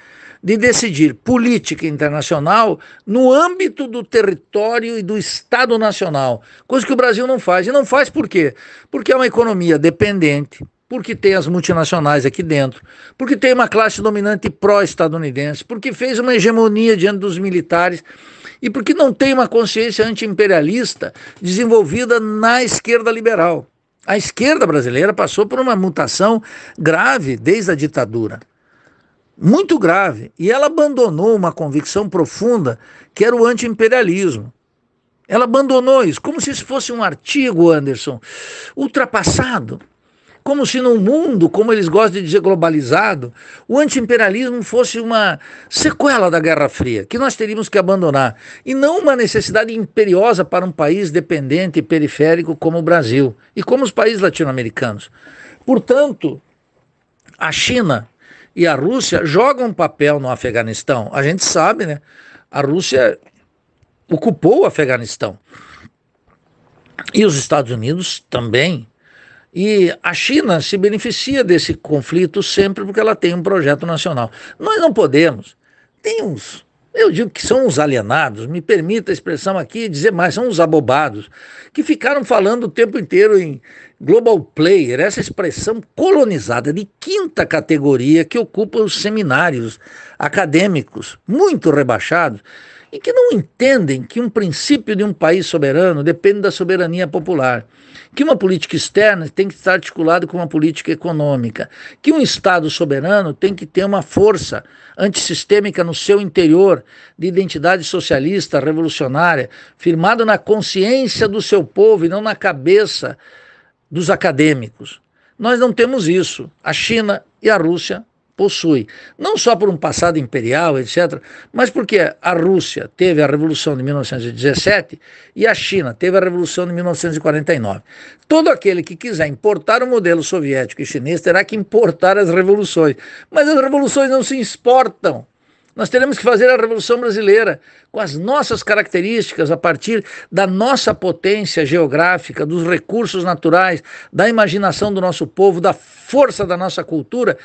de decidir política internacional no âmbito do território e do Estado nacional, coisa que o Brasil não faz. E não faz por quê? Porque é uma economia dependente, porque tem as multinacionais aqui dentro, porque tem uma classe dominante pró-estadunidense, porque fez uma hegemonia diante dos militares e porque não tem uma consciência anti-imperialista desenvolvida na esquerda liberal. A esquerda brasileira passou por uma mutação grave desde a ditadura muito grave, e ela abandonou uma convicção profunda que era o anti-imperialismo Ela abandonou isso, como se isso fosse um artigo, Anderson, ultrapassado. Como se no mundo, como eles gostam de dizer globalizado, o anti-imperialismo fosse uma sequela da Guerra Fria, que nós teríamos que abandonar, e não uma necessidade imperiosa para um país dependente e periférico como o Brasil e como os países latino-americanos. Portanto, a China e a Rússia jogam um papel no Afeganistão. A gente sabe, né? A Rússia ocupou o Afeganistão. E os Estados Unidos também. E a China se beneficia desse conflito sempre porque ela tem um projeto nacional. Nós não podemos. Tem uns eu digo que são uns alienados, me permita a expressão aqui dizer mais, são uns abobados, que ficaram falando o tempo inteiro em global player, essa expressão colonizada de quinta categoria que ocupa os seminários acadêmicos, muito rebaixados e que não entendem que um princípio de um país soberano depende da soberania popular, que uma política externa tem que estar articulada com uma política econômica, que um Estado soberano tem que ter uma força antissistêmica no seu interior de identidade socialista, revolucionária, firmado na consciência do seu povo e não na cabeça dos acadêmicos. Nós não temos isso. A China e a Rússia possui, não só por um passado imperial, etc., mas porque a Rússia teve a Revolução de 1917 e a China teve a Revolução de 1949. Todo aquele que quiser importar o modelo soviético e chinês terá que importar as revoluções, mas as revoluções não se exportam, nós teremos que fazer a Revolução Brasileira com as nossas características, a partir da nossa potência geográfica, dos recursos naturais, da imaginação do nosso povo, da força da nossa cultura,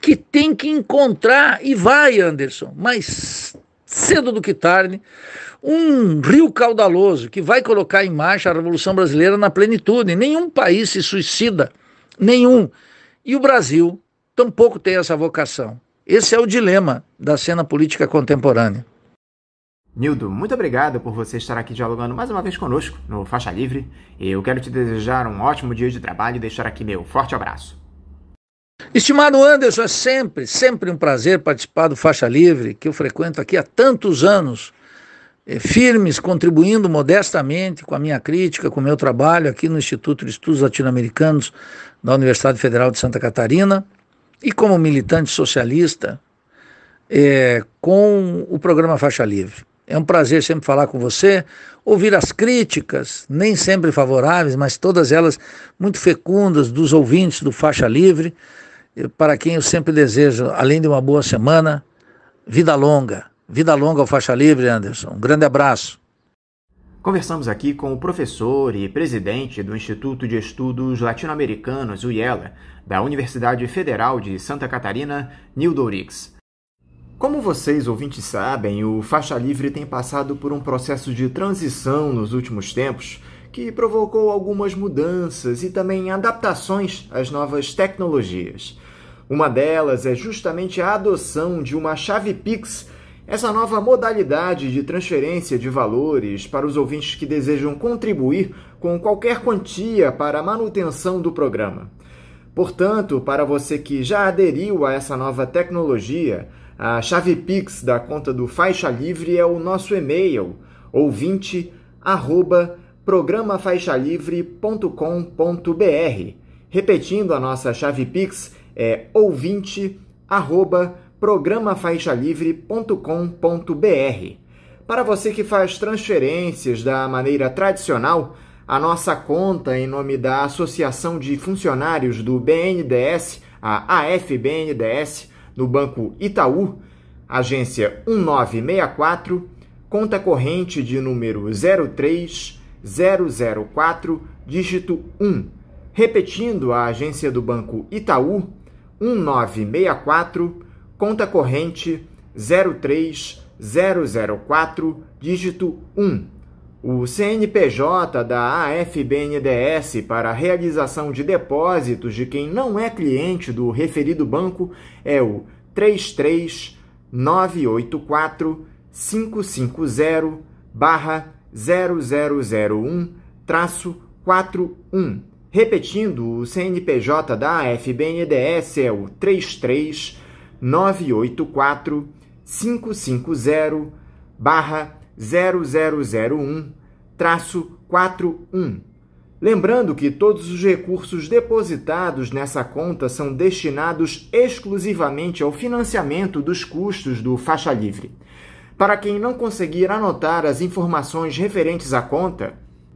que tem que encontrar, e vai, Anderson, mas cedo do que tarde, um rio caudaloso que vai colocar em marcha a Revolução Brasileira na plenitude. Nenhum país se suicida, nenhum. E o Brasil tampouco tem essa vocação. Esse é o dilema da cena política contemporânea. Nildo, muito obrigado por você estar aqui dialogando mais uma vez conosco no Faixa Livre. Eu quero te desejar um ótimo dia de trabalho e deixar aqui meu forte abraço. Estimado Anderson, é sempre, sempre um prazer participar do Faixa Livre, que eu frequento aqui há tantos anos, eh, firmes, contribuindo modestamente com a minha crítica, com o meu trabalho aqui no Instituto de Estudos Latino-Americanos da Universidade Federal de Santa Catarina e como militante socialista é, com o programa Faixa Livre. É um prazer sempre falar com você, ouvir as críticas, nem sempre favoráveis, mas todas elas muito fecundas dos ouvintes do Faixa Livre, para quem eu sempre desejo, além de uma boa semana, vida longa. Vida longa ao Faixa Livre, Anderson. Um grande abraço. Conversamos aqui com o professor e presidente do Instituto de Estudos Latino-Americanos, o IELA, da Universidade Federal de Santa Catarina, Nildo Rix. Como vocês ouvintes sabem, o Faixa Livre tem passado por um processo de transição nos últimos tempos que provocou algumas mudanças e também adaptações às novas tecnologias. Uma delas é justamente a adoção de uma chave Pix essa nova modalidade de transferência de valores para os ouvintes que desejam contribuir com qualquer quantia para a manutenção do programa. Portanto, para você que já aderiu a essa nova tecnologia, a chave Pix da conta do Faixa Livre é o nosso e-mail, ouvinte, arroba, Repetindo, a nossa chave Pix é ouvinte, arroba, programafaixalivre.com.br. Para você que faz transferências da maneira tradicional, a nossa conta em nome da Associação de Funcionários do BNDES, a AFBNDES, no Banco Itaú, agência 1964, conta corrente de número 03004, dígito 1. Repetindo, a agência do Banco Itaú, 1964 conta corrente 03004, dígito 1. O CNPJ da AFBNDS para realização de depósitos de quem não é cliente do referido banco é o 33984 550 0001 41. Repetindo, o CNPJ da AFBNDS é o 33 984 550 barra 0001 traço 41. Lembrando que todos os recursos depositados nessa conta são destinados exclusivamente ao financiamento dos custos do Faixa Livre. Para quem não conseguir anotar as informações referentes à conta,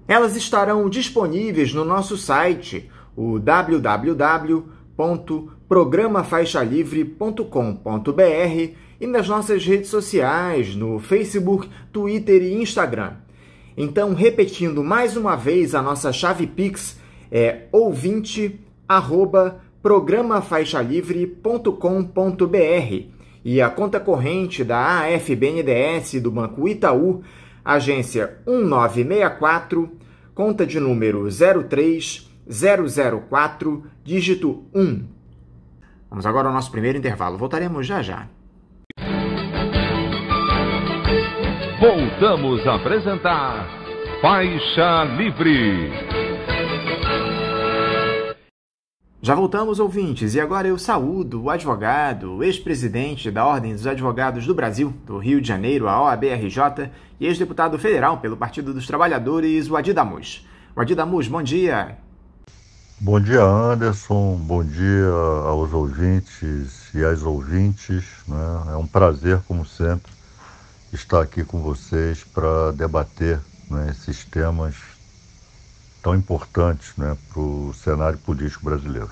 elas estarão disponíveis no nosso site, o www programafaixalivre.com.br e nas nossas redes sociais, no Facebook, Twitter e Instagram. Então, repetindo mais uma vez, a nossa chave Pix é ouvinte@programafaixalivre.com.br e a conta corrente da AFBNDS do Banco Itaú, agência 1964, conta de número 03004, dígito 1. Vamos agora ao nosso primeiro intervalo. Voltaremos já já. Voltamos a apresentar Faixa Livre. Já voltamos, ouvintes, e agora eu saúdo o advogado, ex-presidente da Ordem dos Advogados do Brasil, do Rio de Janeiro, a OABRJ, e ex-deputado federal pelo Partido dos Trabalhadores, o Adidamus. O Adidamus, bom dia. Bom dia, Anderson. Bom dia aos ouvintes e às ouvintes. Né? É um prazer, como sempre, estar aqui com vocês para debater né, esses temas tão importantes né, para o cenário político brasileiro.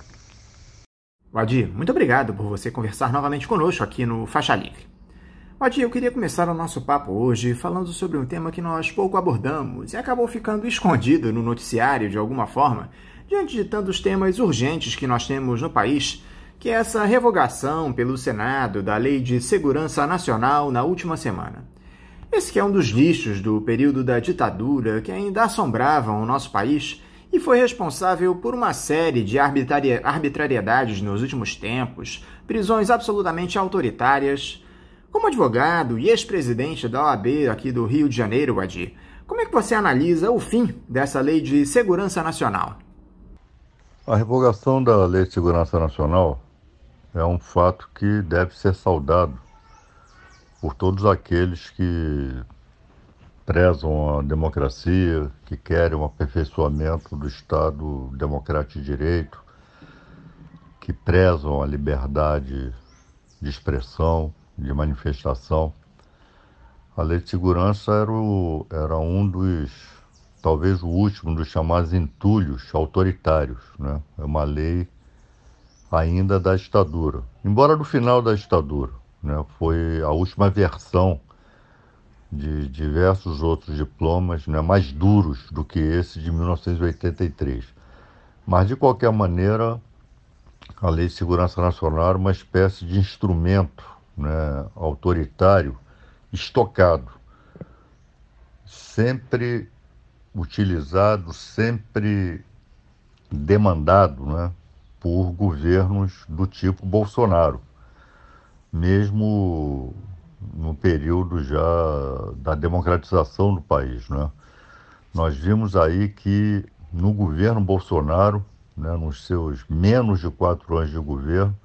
Wadir, muito obrigado por você conversar novamente conosco aqui no Faixa Livre. Wadir, eu queria começar o nosso papo hoje falando sobre um tema que nós pouco abordamos e acabou ficando escondido no noticiário de alguma forma, diante de tantos temas urgentes que nós temos no país, que é essa revogação pelo Senado da Lei de Segurança Nacional na última semana. Esse que é um dos lixos do período da ditadura que ainda assombravam o nosso país e foi responsável por uma série de arbitrariedades nos últimos tempos, prisões absolutamente autoritárias. Como advogado e ex-presidente da OAB aqui do Rio de Janeiro, Adi, como é que você analisa o fim dessa lei de segurança nacional? A revogação da Lei de Segurança Nacional é um fato que deve ser saudado por todos aqueles que prezam a democracia, que querem o um aperfeiçoamento do Estado democrático de direito, que prezam a liberdade de expressão, de manifestação. A Lei de Segurança era, o, era um dos talvez o último dos chamados entulhos autoritários. Né? É uma lei ainda da ditadura, embora no final da ditadura. Né? Foi a última versão de diversos outros diplomas né? mais duros do que esse de 1983. Mas, de qualquer maneira, a Lei de Segurança Nacional era uma espécie de instrumento né? autoritário estocado sempre utilizado, sempre demandado né, por governos do tipo Bolsonaro, mesmo no período já da democratização do país. Né? Nós vimos aí que no governo Bolsonaro, né, nos seus menos de quatro anos de governo,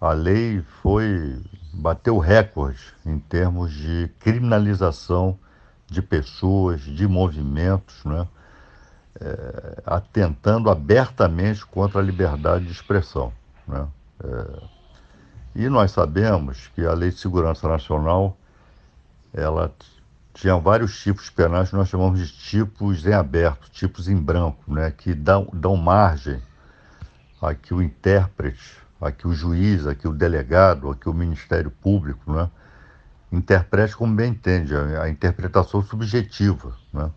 a lei foi bateu recorde em termos de criminalização de pessoas, de movimentos, né? É, atentando abertamente contra a liberdade de expressão. Né? É, e nós sabemos que a Lei de Segurança Nacional ela tinha vários tipos penais que nós chamamos de tipos em aberto, tipos em branco, né? que dão, dão margem a que o intérprete, a que o juiz, a que o delegado, a que o Ministério Público, né? interprete como bem entende, a, interpretação subjetiva. Né?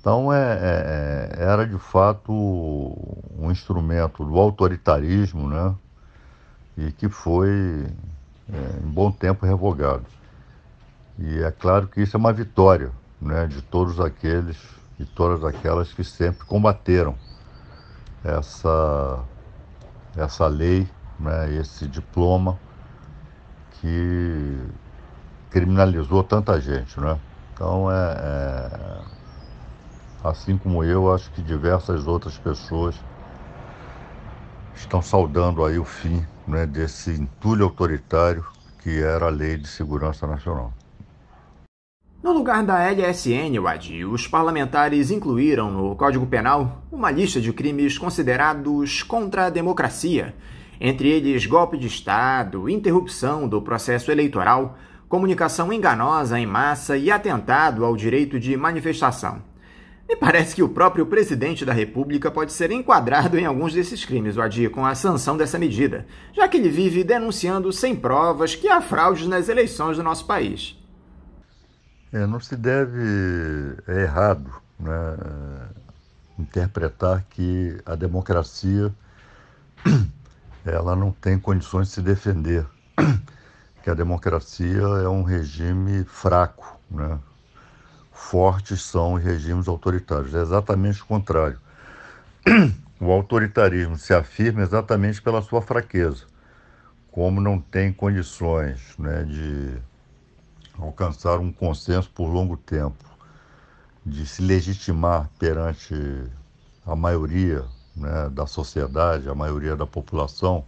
Então, é, é, é, era de fato um instrumento do autoritarismo, né? e que foi, é, em bom tempo, revogado. E é claro que isso é uma vitória né? de todos aqueles e todas aquelas que sempre combateram essa, essa lei, né? esse diploma que criminalizou tanta gente, né? Então é, é, assim como eu, acho que diversas outras pessoas estão saudando aí o fim né, desse entulho autoritário que era a Lei de Segurança Nacional. No lugar da LSN, Wadi, os parlamentares incluíram no Código Penal uma lista de crimes considerados contra a democracia, entre eles golpe de Estado, interrupção do processo eleitoral, comunicação enganosa em massa e atentado ao direito de manifestação. Me parece que o próprio presidente da República pode ser enquadrado em alguns desses crimes, Adi, com a sanção dessa medida, já que ele vive denunciando sem provas que há fraudes nas eleições do nosso país. É, não se deve, é errado, né, interpretar que a democracia ela não tem condições de se defender que a democracia é um regime fraco, né? Fortes são os regimes autoritários. É exatamente o contrário. O autoritarismo se afirma exatamente pela sua fraqueza. Como não tem condições né, de alcançar um consenso por longo tempo, de se legitimar perante a maioria né, da sociedade, a maioria da população,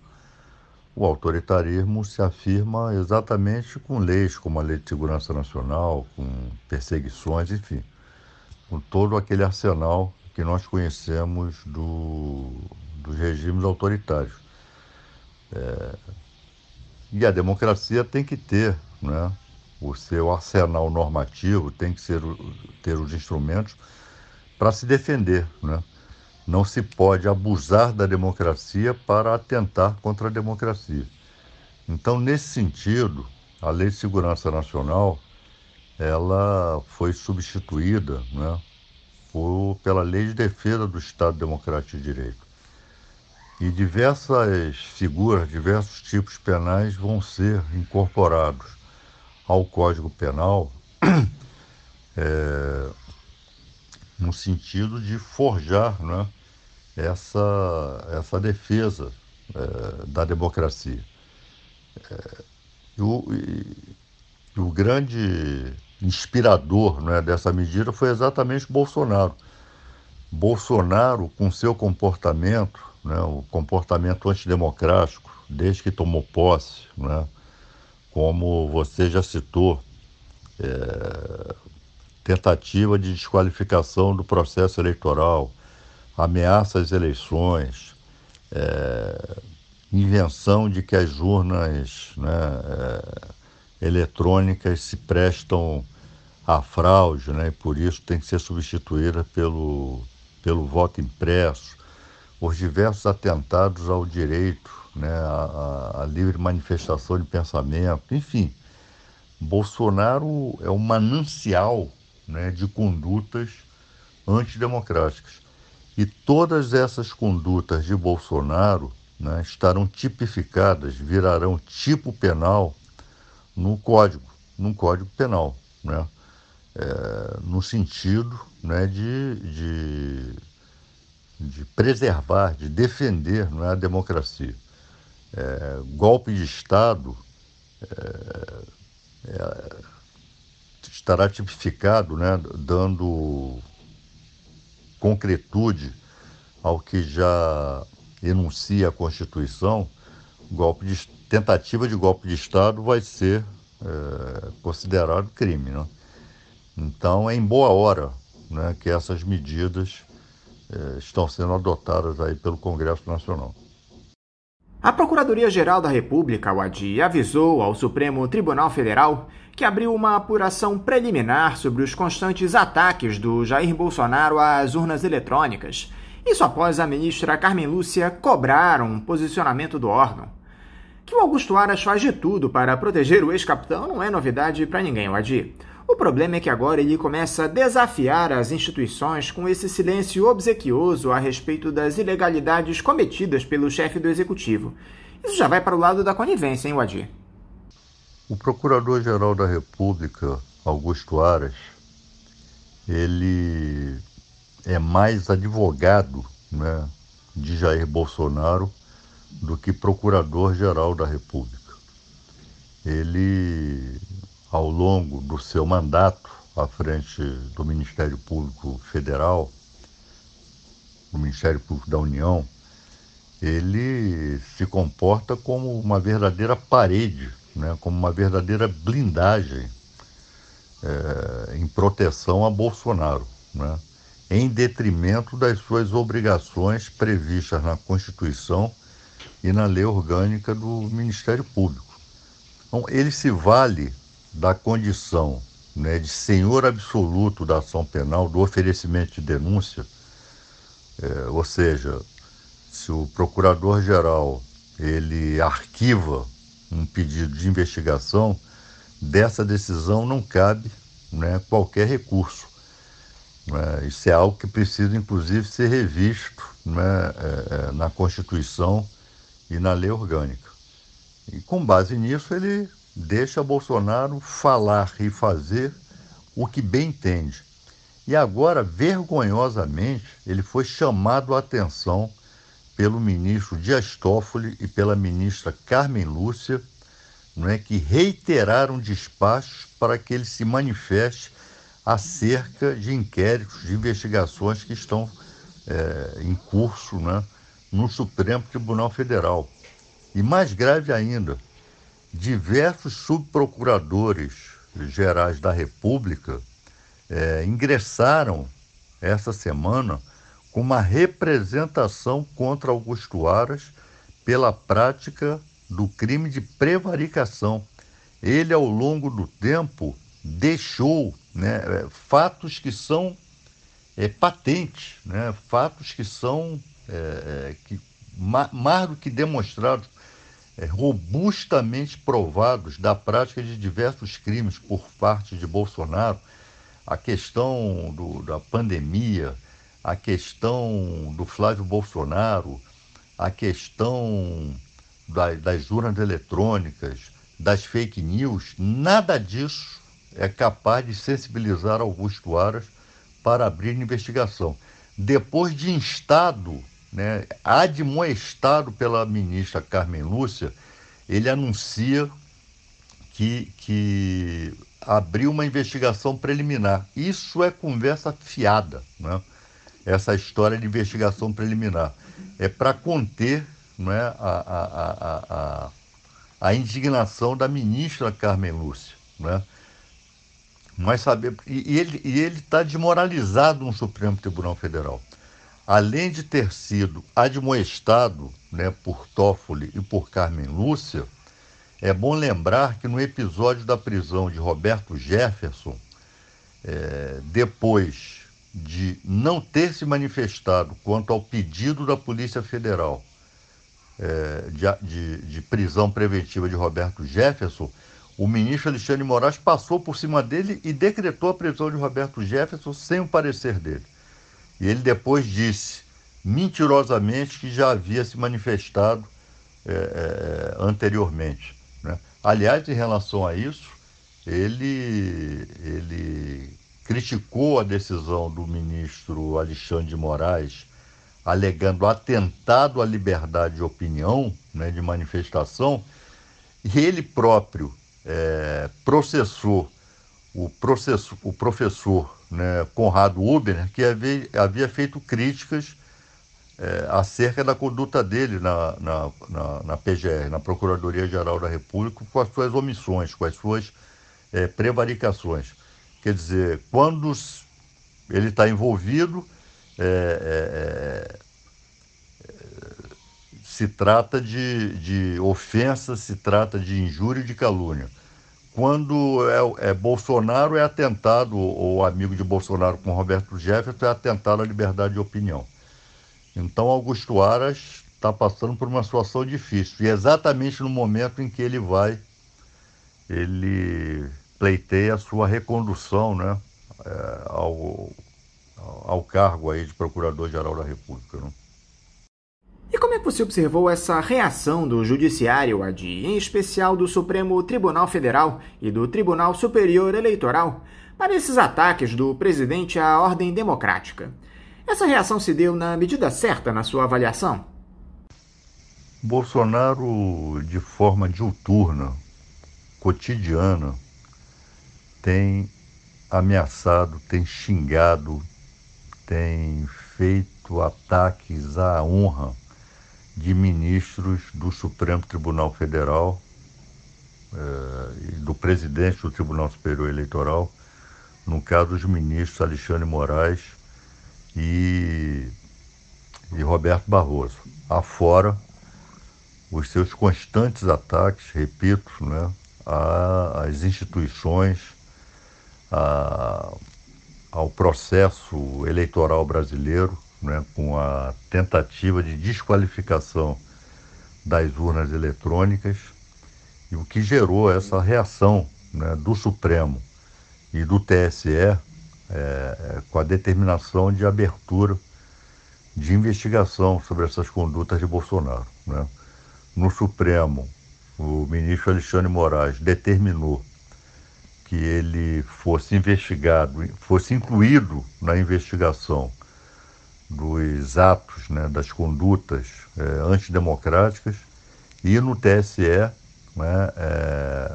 o autoritarismo se afirma exatamente com leis como a Lei de Segurança Nacional, com perseguições, enfim, com todo aquele arsenal que nós conhecemos do, dos regimes autoritários. É, e a democracia tem que ter né, o seu arsenal normativo, tem que ser, ter os instrumentos para se defender. Né? Não se pode abusar da democracia para atentar contra a democracia. Então, nesse sentido, a Lei de Segurança Nacional ela foi substituída né, por, pela Lei de Defesa do Estado Democrático de Direito. E diversas figuras, diversos tipos penais vão ser incorporados ao Código Penal é, no sentido de forjar né, essa, essa defesa é, da democracia. É, o, e, o grande inspirador né, dessa medida foi exatamente Bolsonaro. Bolsonaro, com seu comportamento, né, o comportamento antidemocrático, desde que tomou posse, né, como você já citou, é, tentativa de desqualificação do processo eleitoral, ameaça às eleições, é, invenção de que as urnas né, é, eletrônicas se prestam a fraude né, e por isso tem que ser substituída pelo, pelo voto impresso, os diversos atentados ao direito, né, a, a livre manifestação de pensamento, enfim. Bolsonaro é um manancial né, de condutas antidemocráticas. E todas essas condutas de Bolsonaro né, estarão tipificadas, virarão tipo penal no código, no código penal, né? É, no sentido né, de, de, de, preservar, de defender né, a democracia. É, golpe de Estado é, é estará tipificado, né, dando concretude ao que já enuncia a Constituição, golpe de, tentativa de golpe de Estado vai ser é, considerado crime. Né? Então é em boa hora né, que essas medidas é, estão sendo adotadas aí pelo Congresso Nacional. A Procuradoria-Geral da República, o ADI, avisou ao Supremo Tribunal Federal que abriu uma apuração preliminar sobre os constantes ataques do Jair Bolsonaro às urnas eletrônicas. Isso após a ministra Carmen Lúcia cobrar um posicionamento do órgão. Que o Augusto Aras faz de tudo para proteger o ex-capitão não é novidade para ninguém, Wadi. O problema é que agora ele começa a desafiar as instituições com esse silêncio obsequioso a respeito das ilegalidades cometidas pelo chefe do executivo. Isso já vai para o lado da conivência, hein, Wadi? O Procurador-Geral da República, Augusto Aras, ele é mais advogado né, de Jair Bolsonaro do que Procurador-Geral da República. Ele, ao longo do seu mandato à frente do Ministério Público Federal, do Ministério Público da União, ele se comporta como uma verdadeira parede né, como uma verdadeira blindagem é, em proteção a Bolsonaro, né, em detrimento das suas obrigações previstas na Constituição e na lei orgânica do Ministério Público. Então, ele se vale da condição né, de senhor absoluto da ação penal, do oferecimento de denúncia, é, ou seja, se o procurador-geral ele arquiva um pedido de investigação, dessa decisão não cabe né, qualquer recurso. Né, isso é algo que precisa, inclusive, ser revisto né, é, é, na Constituição e na lei orgânica. E com base nisso, ele deixa Bolsonaro falar e fazer o que bem entende. E agora, vergonhosamente, ele foi chamado a atenção pelo ministro Dias Toffoli e pela ministra Carmen Lúcia, não é, que reiteraram despachos para que ele se manifeste acerca de inquéritos, de investigações que estão é, em curso né, no Supremo Tribunal Federal. E mais grave ainda, diversos subprocuradores gerais da República é, ingressaram essa semana uma representação contra Augusto Aras pela prática do crime de prevaricação. Ele, ao longo do tempo, deixou né, é, fatos que são é, patentes, né, fatos que são é, é que, mais do que demonstrados, é, robustamente provados da prática de diversos crimes por parte de Bolsonaro, a questão do, da pandemia, a questão do Flávio Bolsonaro, a questão da, das urnas eletrônicas, das fake news, nada disso é capaz de sensibilizar Augusto Aras para abrir investigação. Depois de instado, né, admoestado pela ministra Carmen Lúcia, ele anuncia que, que abriu uma investigação preliminar. Isso é conversa fiada. Né? essa história de investigação preliminar. É para conter não é, a, a, a, a, indignação da ministra Carmen Lúcia. Não é? Mas saber. E ele e está desmoralizado no Supremo Tribunal Federal. Além de ter sido admoestado né, por Toffoli e por Carmen Lúcia, é bom lembrar que no episódio da prisão de Roberto Jefferson, é, depois de não ter se manifestado quanto ao pedido da Polícia Federal é, de, de, de, prisão preventiva de Roberto Jefferson, o ministro Alexandre Moraes passou por cima dele e decretou a prisão de Roberto Jefferson sem o parecer dele. E ele depois disse, mentirosamente, que já havia se manifestado é, é, é anteriormente. Né? Aliás, em relação a isso, ele, ele criticou a decisão do ministro Alexandre de Moraes, alegando atentado à liberdade de opinião, né, de manifestação, e ele próprio é, processou o, processo, o professor né, Conrado Uber, que havia, havia feito críticas é, acerca da conduta dele na, na, na, na PGR, na Procuradoria-Geral da República, com as suas omissões, com as suas é, prevaricações. Quer dizer, quando ele está envolvido, é, é, é, se trata de, de ofensa, se trata de injúria e de calúnia. Quando é, é Bolsonaro, é atentado, ou amigo de Bolsonaro com Roberto Jefferson, é atentado à liberdade de opinião. Então, Augusto Aras está passando por uma situação difícil. E é exatamente no momento em que ele vai, ele pleitei a sua recondução né, é, ao, ao cargo aí de Procurador-Geral da República. Né? E como é que você observou essa reação do Judiciário, Adi, em especial do Supremo Tribunal Federal e do Tribunal Superior Eleitoral, para esses ataques do presidente à ordem democrática? Essa reação se deu na medida certa, na sua avaliação? Bolsonaro, de forma diuturna, cotidiana, tem ameaçado, tem xingado, tem feito ataques à honra de ministros do Supremo Tribunal Federal eh, e do presidente do Tribunal Superior Eleitoral, no caso dos ministros Alexandre Moraes e, e Roberto Barroso. Afora os seus constantes ataques, repito, né, às instituições a, ao processo eleitoral brasileiro, né, com a tentativa de desqualificação das urnas eletrônicas, e o que gerou essa reação né, do Supremo e do TSE é, é, com a determinação de abertura de investigação sobre essas condutas de Bolsonaro. Né? No Supremo, o ministro Alexandre Moraes determinou que ele fosse investigado, fosse incluído na investigação dos atos, né, das condutas é, antidemocráticas, e no TSE né, é,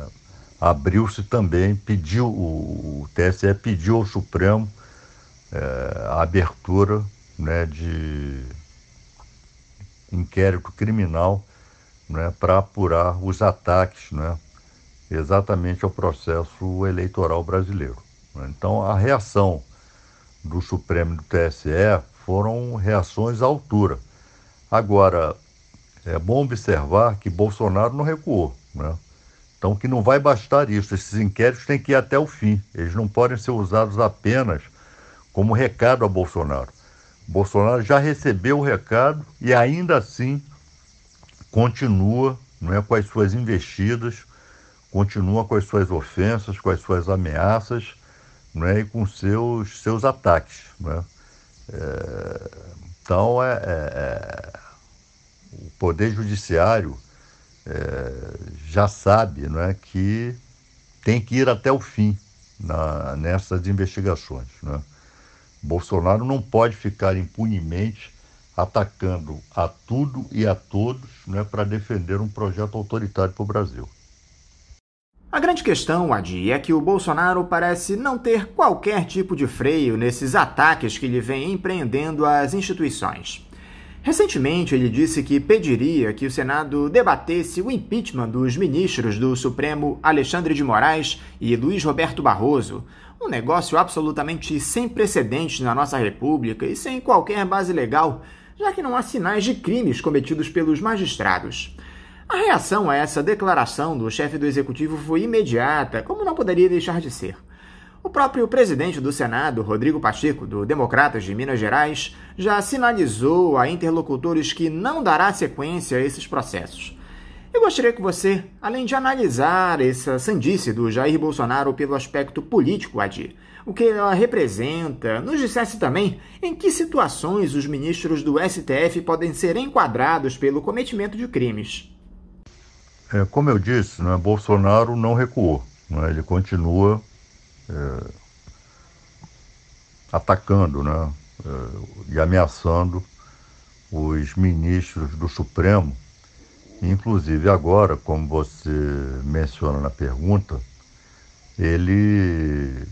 abriu-se também, pediu, o, o, TSE pediu ao Supremo é, a abertura né, de inquérito criminal né, para apurar os ataques né, exatamente ao processo eleitoral brasileiro. Né? Então, a reação do Supremo e do TSE foram reações à altura. Agora, é bom observar que Bolsonaro não recuou. Né? Então, que não vai bastar isso. Esses inquéritos têm que ir até o fim. Eles não podem ser usados apenas como recado a Bolsonaro. Bolsonaro já recebeu o recado e ainda assim continua não é, com as suas investidas continua com as suas ofensas, com as suas ameaças é e com seus, seus ataques. não É, é então, é, é, é, o Poder Judiciário é, já sabe é, que tem que ir até o fim na, nessas investigações. é. Bolsonaro não pode ficar impunemente atacando a tudo e a todos né, para defender um projeto autoritário para o Brasil. A grande questão, Adi, é que o Bolsonaro parece não ter qualquer tipo de freio nesses ataques que ele vem empreendendo às instituições. Recentemente, ele disse que pediria que o Senado debatesse o impeachment dos ministros do Supremo Alexandre de Moraes e Luiz Roberto Barroso, um negócio absolutamente sem precedentes na nossa República e sem qualquer base legal, já que não há sinais de crimes cometidos pelos magistrados. A reação a essa declaração do chefe do executivo foi imediata, como não poderia deixar de ser. O próprio presidente do Senado, Rodrigo Pacheco, do Democratas de Minas Gerais, já sinalizou a interlocutores que não dará sequência a esses processos. Eu gostaria que você, além de analisar essa sandice do Jair Bolsonaro pelo aspecto político, Adi, o que ela representa, nos dissesse também em que situações os ministros do STF podem ser enquadrados pelo cometimento de crimes. É, como eu disse, né, Bolsonaro não recuou, né, ele continua é, atacando né, é, e ameaçando os ministros do Supremo, inclusive agora, como você menciona na pergunta, ele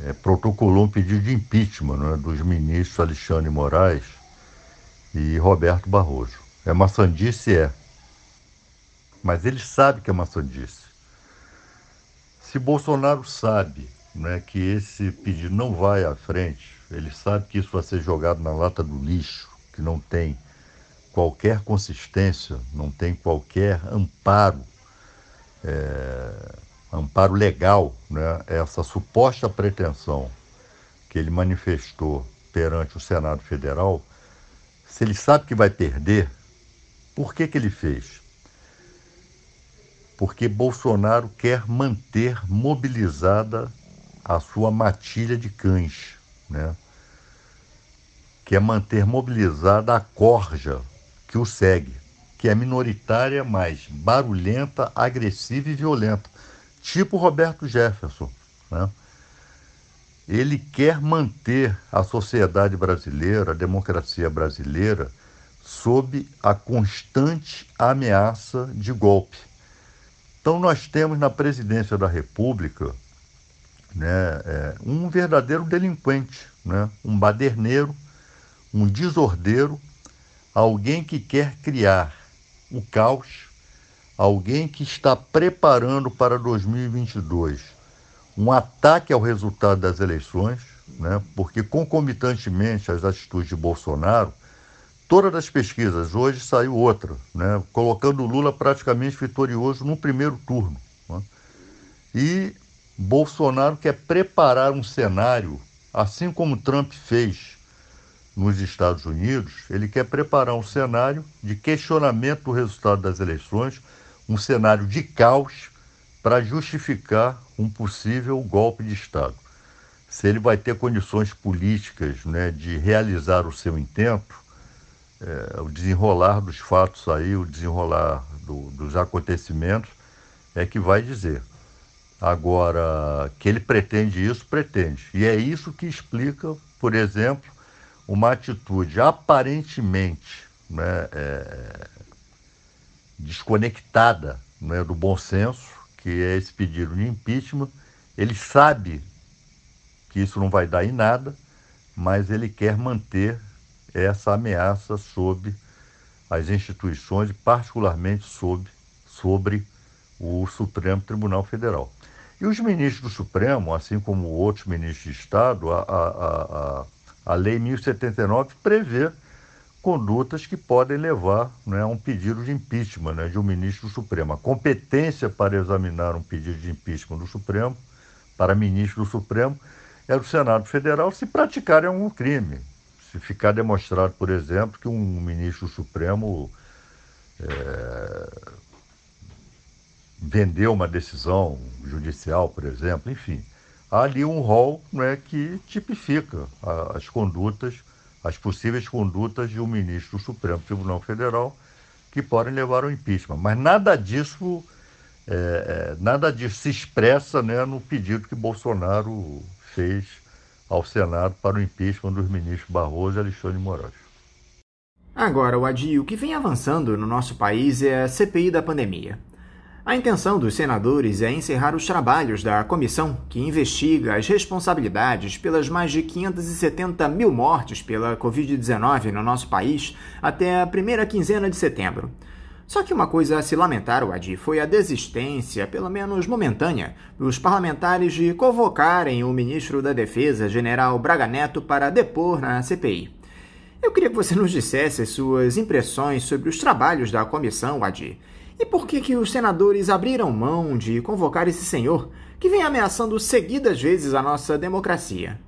é, protocolou um pedido de impeachment né, dos ministros Alexandre Moraes e Roberto Barroso. É maçandice? É mas ele sabe que é maçondice. Se Bolsonaro sabe né, que esse pedido não vai à frente, ele sabe que isso vai ser jogado na lata do lixo, que não tem qualquer consistência, não tem qualquer amparo, é, amparo legal, né, essa suposta pretensão que ele manifestou perante o Senado Federal, se ele sabe que vai perder, por que, que ele fez? porque Bolsonaro quer manter mobilizada a sua matilha de cães, né? Quer é manter mobilizada a corja que o segue, que é minoritária, mas barulhenta, agressiva e violenta, tipo Roberto Jefferson, né? Ele quer manter a sociedade brasileira, a democracia brasileira, sob a constante ameaça de golpe então, nós temos na presidência da República né, é, um verdadeiro delinquente, né, um baderneiro, um desordeiro, alguém que quer criar o caos, alguém que está preparando para 2022 um ataque ao resultado das eleições, né, porque concomitantemente às atitudes de Bolsonaro, gestora das pesquisas, hoje saiu outra, né, colocando o Lula praticamente vitorioso no primeiro turno. Né? E Bolsonaro quer preparar um cenário, assim como Trump fez nos Estados Unidos, ele quer preparar um cenário de questionamento do resultado das eleições, um cenário de caos para justificar um possível golpe de Estado. Se ele vai ter condições políticas né, de realizar o seu intento, é, o desenrolar dos fatos aí, o desenrolar do, dos acontecimentos é que vai dizer. Agora, que ele pretende isso, pretende. E é isso que explica, por exemplo, uma atitude aparentemente né, é, desconectada né, do bom senso, que é esse pedido de impeachment. Ele sabe que isso não vai dar em nada, mas ele quer manter essa ameaça sobre as instituições, particularmente sobre, sobre o Supremo Tribunal Federal. E os ministros do Supremo, assim como outros ministros de Estado, a, a, a, a Lei 1079 prevê condutas que podem levar né, a um pedido de impeachment né, de um ministro do Supremo. A competência para examinar um pedido de impeachment do Supremo, para ministro do Supremo, é do Senado Federal se praticarem algum crime se ficar demonstrado, por exemplo, que um ministro supremo é, vendeu uma decisão judicial, por exemplo, enfim, há ali um rol né, que tipifica as condutas, as possíveis condutas de um ministro do Supremo Tribunal Federal que podem levar ao impeachment. Mas nada disso, é, é nada disso se expressa né, no pedido que Bolsonaro fez ao Senado para o impeachment dos ministros Barroso e Alexandre Moraes. Agora, o adio que vem avançando no nosso país é a CPI da pandemia. A intenção dos senadores é encerrar os trabalhos da comissão que investiga as responsabilidades pelas mais de 570 mil mortes pela Covid-19 no nosso país até a primeira quinzena de setembro. Só que uma coisa a se lamentar, Wadi, foi a desistência, pelo menos momentânea, dos parlamentares de convocarem o ministro da Defesa, general Braga Neto, para depor na CPI. Eu queria que você nos dissesse suas impressões sobre os trabalhos da comissão, Adi. E por que, que os senadores abriram mão de convocar esse senhor que vem ameaçando seguidas vezes a nossa democracia?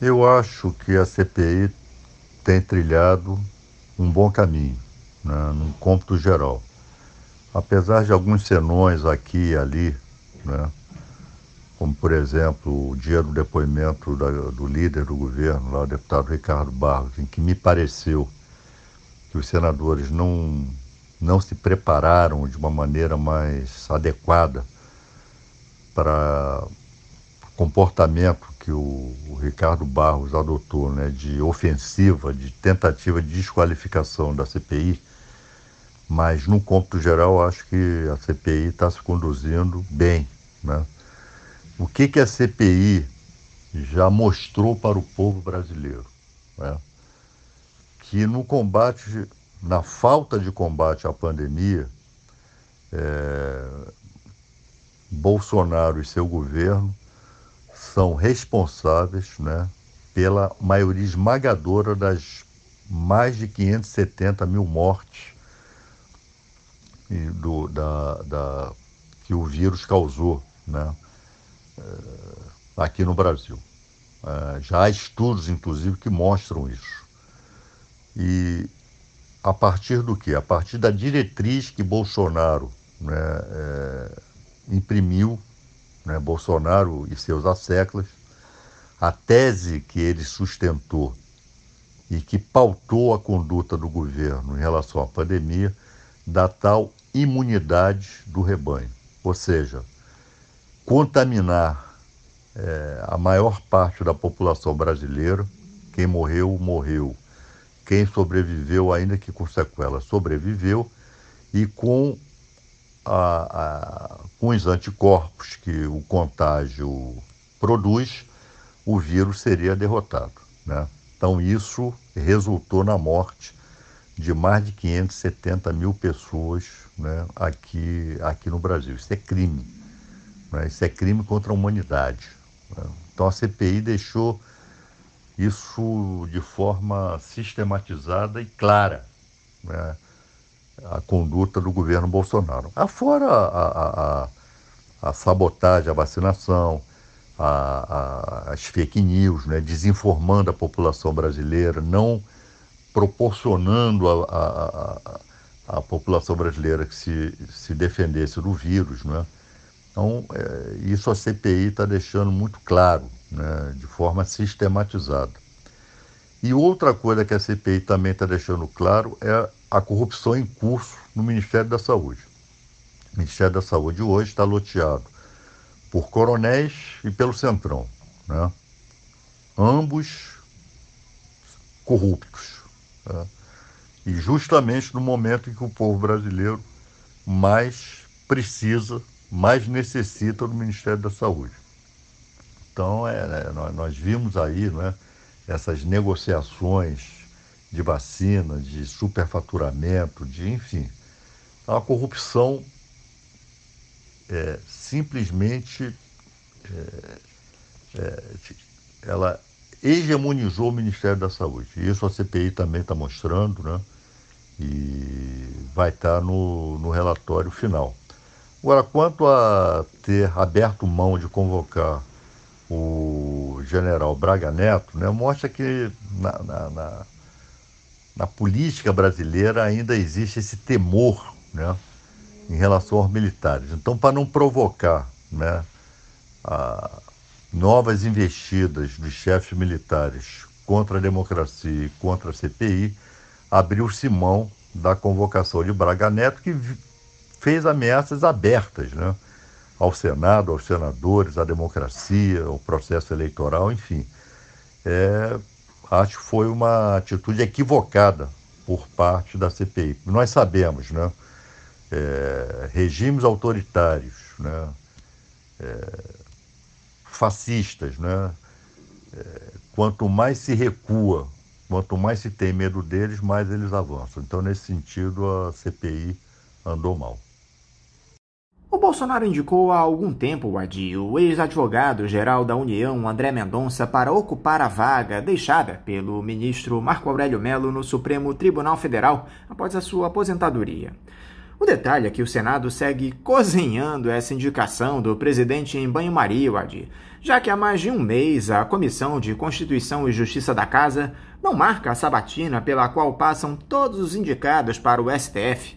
Eu acho que a CPI tem trilhado um bom caminho né, num cômputo geral. Apesar de alguns senões aqui e ali, né, como por exemplo o dia do depoimento da, do líder do governo, lá, o deputado Ricardo Barros, em que me pareceu que os senadores não, não se prepararam de uma maneira mais adequada para o comportamento que o, o, Ricardo Barros adotou, né, de ofensiva, de tentativa de desqualificação da CPI, mas, no cômputo geral, acho que a CPI está se conduzindo bem. Né? O que, que a CPI já mostrou para o povo brasileiro? Né? Que no combate, na falta de combate à pandemia, é, Bolsonaro e seu governo são responsáveis né, pela maioria esmagadora das mais de 570 mil mortes do, da, da, que o vírus causou né, eh, aqui no Brasil. Eh, já há estudos, inclusive, que mostram isso. E a partir do que? A partir da diretriz que Bolsonaro né, é, imprimiu, né, Bolsonaro e seus asseclas, a tese que ele sustentou e que pautou a conduta do governo em relação à pandemia da tal imunidade do rebanho, ou seja, contaminar é, a maior parte da população brasileira. Quem morreu, morreu. Quem sobreviveu, ainda que com sequela, sobreviveu. E com, a, a, com os anticorpos que o contágio produz, o vírus seria derrotado. Né? Então, isso resultou na morte de mais de 570 mil pessoas né, aqui, aqui no Brasil. Isso é crime. Né, isso é crime contra a humanidade. Né. Então a CPI deixou isso de forma sistematizada e clara. Né, a conduta do governo Bolsonaro. Afora a, a, a, a sabotagem, a vacinação, a, a, as fake news, né, desinformando a população brasileira, não proporcionando a, a população brasileira que se, se defendesse do vírus. Né? Então, é, isso a CPI está deixando muito claro, né, de forma sistematizada. E outra coisa que a CPI também está deixando claro é a corrupção em curso no Ministério da Saúde. O Ministério da Saúde hoje está loteado por coronéis e pelo Centrão. Né? Ambos corruptos. Né? E justamente no momento em que o povo brasileiro mais precisa, mais necessita do Ministério da Saúde. Então, é, né, nós, nós vimos aí né, essas negociações de vacina, de superfaturamento, de enfim, a corrupção é, simplesmente é, é, ela hegemonizou o Ministério da Saúde. Isso a CPI também está mostrando, né? e vai estar tá no, no relatório final. Agora, quanto a ter aberto mão de convocar o general Braga Neto, né, mostra que na, na, na, na política brasileira ainda existe esse temor né, em relação aos militares. Então, para não provocar né, a, novas investidas dos chefes militares contra a democracia e contra a CPI, abriu-se mão da convocação de Braga Neto, que fez ameaças abertas né, ao Senado, aos senadores, à democracia, ao processo eleitoral, enfim. É, acho que foi uma atitude equivocada por parte da CPI. Nós sabemos, né? É, regimes autoritários, né? É, fascistas, né? É, quanto mais se recua Quanto mais se tem medo deles, mais eles avançam. Então, nesse sentido, a CPI andou mal. O Bolsonaro indicou há algum tempo o Adil, o ex-advogado-geral da União, André Mendonça, para ocupar a vaga deixada pelo ministro Marco Aurélio Melo no Supremo Tribunal Federal após a sua aposentadoria. O detalhe é que o Senado segue cozinhando essa indicação do presidente em banho-maria, Wadi, já que há mais de um mês a Comissão de Constituição e Justiça da Casa não marca a sabatina pela qual passam todos os indicados para o STF.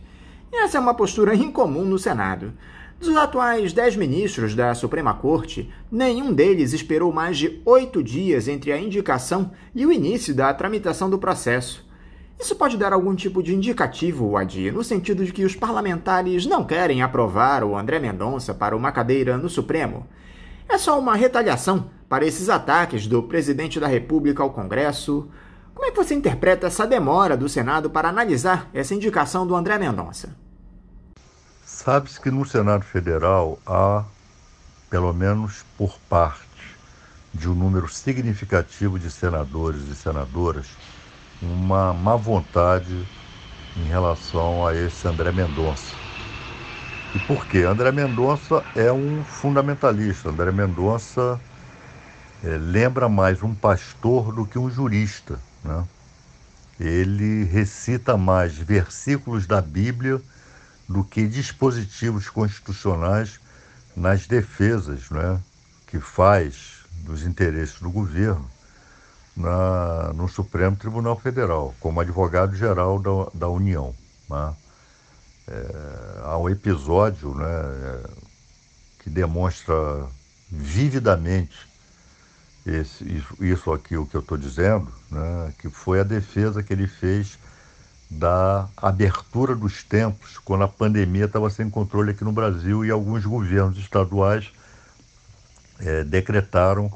E essa é uma postura incomum no Senado. Dos atuais dez ministros da Suprema Corte, nenhum deles esperou mais de oito dias entre a indicação e o início da tramitação do processo. Isso pode dar algum tipo de indicativo, Adi, no sentido de que os parlamentares não querem aprovar o André Mendonça para uma cadeira no Supremo. É só uma retaliação para esses ataques do presidente da República ao Congresso. Como é que você interpreta essa demora do Senado para analisar essa indicação do André Mendonça? Sabe-se que no Senado Federal há, pelo menos por parte de um número significativo de senadores e senadoras, uma má vontade em relação a esse André Mendonça. E por quê? André Mendonça é um fundamentalista. André Mendonça é, lembra mais um pastor do que um jurista. Né? Ele recita mais versículos da Bíblia do que dispositivos constitucionais nas defesas né, que faz dos interesses do governo na, no Supremo Tribunal Federal, como advogado-geral da, da União. Né? É, há um episódio né, é, que demonstra vividamente esse, isso, aqui, o que eu estou dizendo, né, que foi a defesa que ele fez da abertura dos tempos, quando a pandemia estava sem controle aqui no Brasil e alguns governos estaduais é, decretaram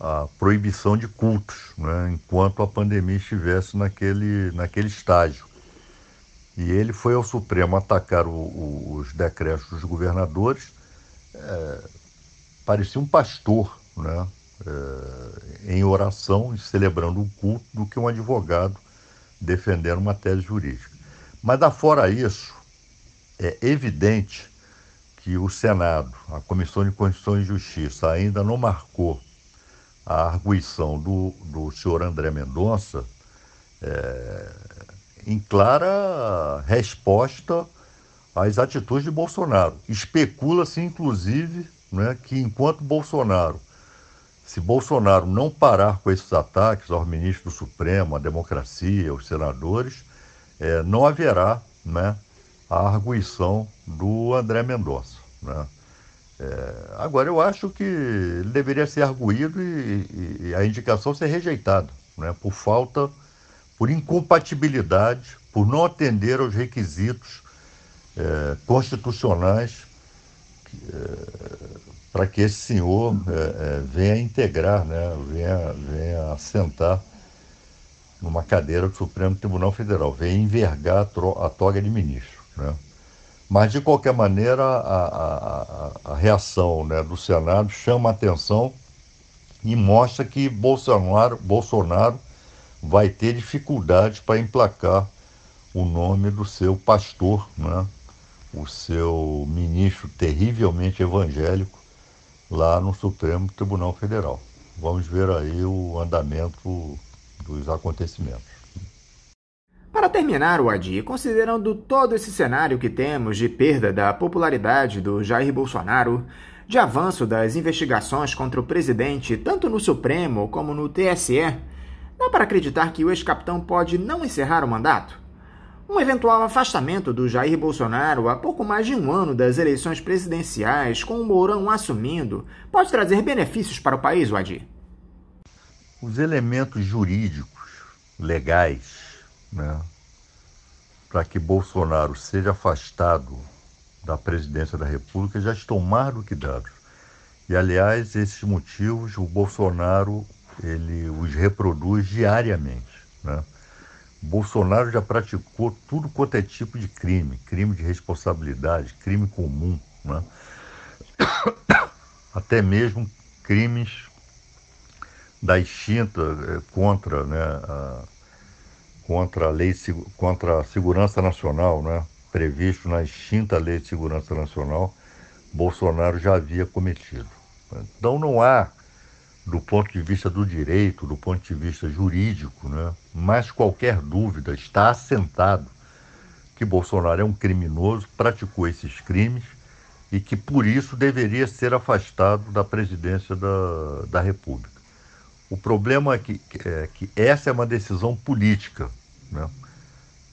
a proibição de cultos, né, enquanto a pandemia estivesse naquele, naquele estágio. E ele foi ao Supremo atacar o, o, os decretos dos governadores, é, parecia um pastor né, é, em oração e celebrando o culto do que um advogado defendendo uma tese jurídica. Mas, fora isso, é evidente que o Senado, a Comissão de Constituição e Justiça, ainda não marcou a arguição do, do senhor André Mendonça é, em clara resposta às atitudes de Bolsonaro. Especula-se, inclusive, né, que enquanto Bolsonaro, se Bolsonaro não parar com esses ataques ao ministro do Supremo, à democracia, aos senadores, é, não haverá né, a arguição do André Mendonça. Né? É, agora, eu acho que ele deveria ser arguído e, e, a indicação ser rejeitada, né, por falta, por incompatibilidade, por não atender aos requisitos é, constitucionais é, para que esse senhor é, é, venha integrar, né, venha, venha assentar numa cadeira do Supremo Tribunal Federal, venha envergar a, a toga de ministro. Né? Mas, de qualquer maneira, a, a, a reação né, do Senado chama atenção e mostra que Bolsonaro, Bolsonaro vai ter dificuldade para emplacar o nome do seu pastor, né? o seu ministro terrivelmente evangélico, lá no Supremo Tribunal Federal. Vamos ver aí o andamento dos acontecimentos. Para terminar o ADI, considerando todo esse cenário que temos de perda da popularidade do Jair Bolsonaro, de avanço das investigações contra o presidente tanto no Supremo como no TSE, dá para acreditar que o ex-capitão pode não encerrar o mandato? Um eventual afastamento do Jair Bolsonaro a pouco mais de um ano das eleições presidenciais, com o Mourão assumindo, pode trazer benefícios para o país, Wadi? Os elementos jurídicos, legais, né, para que Bolsonaro seja afastado da presidência da República já estão mais do que dados. E, aliás, esses motivos o Bolsonaro ele os reproduz diariamente. Né? Bolsonaro já praticou tudo quanto é tipo de crime, crime de responsabilidade, crime comum, né? até mesmo crimes da extinta eh, contra né, a, contra a lei contra a segurança nacional, né, previsto na extinta lei de segurança nacional, Bolsonaro já havia cometido. Então não há, do ponto de vista do direito, do ponto de vista jurídico, né, mais qualquer dúvida está assentado que Bolsonaro é um criminoso, praticou esses crimes e que por isso deveria ser afastado da presidência da, da República. O problema é que, é que essa é uma decisão política, né?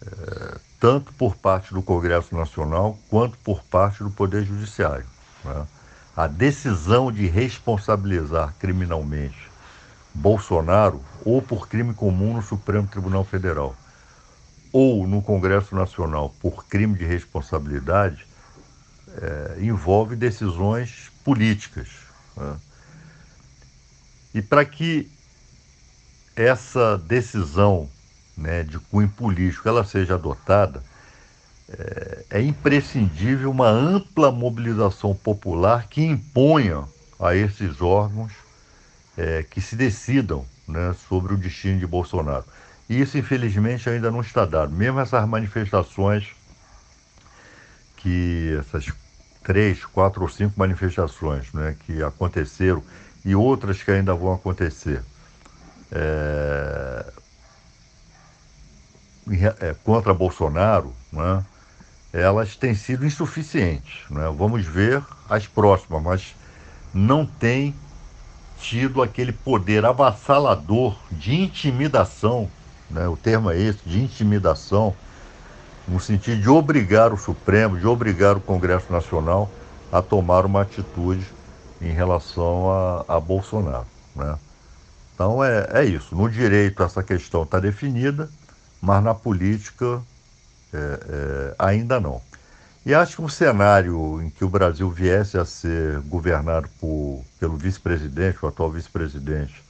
é, tanto por parte do Congresso Nacional quanto por parte do Poder Judiciário. Né? A decisão de responsabilizar criminalmente Bolsonaro ou por crime comum no Supremo Tribunal Federal ou no Congresso Nacional por crime de responsabilidade é, envolve decisões políticas. Né? E para que essa decisão né, de cunho político ela seja adotada, é, é imprescindível uma ampla mobilização popular que imponha a esses órgãos é, que se decidam né, sobre o destino de Bolsonaro. E isso, infelizmente, ainda não está dado. Mesmo essas manifestações, que essas três, quatro ou cinco manifestações né, que aconteceram e outras que ainda vão acontecer. É... É, contra Bolsonaro, né, elas têm sido insuficientes. Né? Vamos ver as próximas, mas não tem tido aquele poder avassalador de intimidação, né? o termo é esse, de intimidação, no sentido de obrigar o Supremo, de obrigar o Congresso Nacional a tomar uma atitude em relação a, a Bolsonaro. Né? Então é, é isso. No direito essa questão está definida, mas na política é, é, ainda não. E acho que um cenário em que o Brasil viesse a ser governado por, pelo vice-presidente, o atual vice-presidente,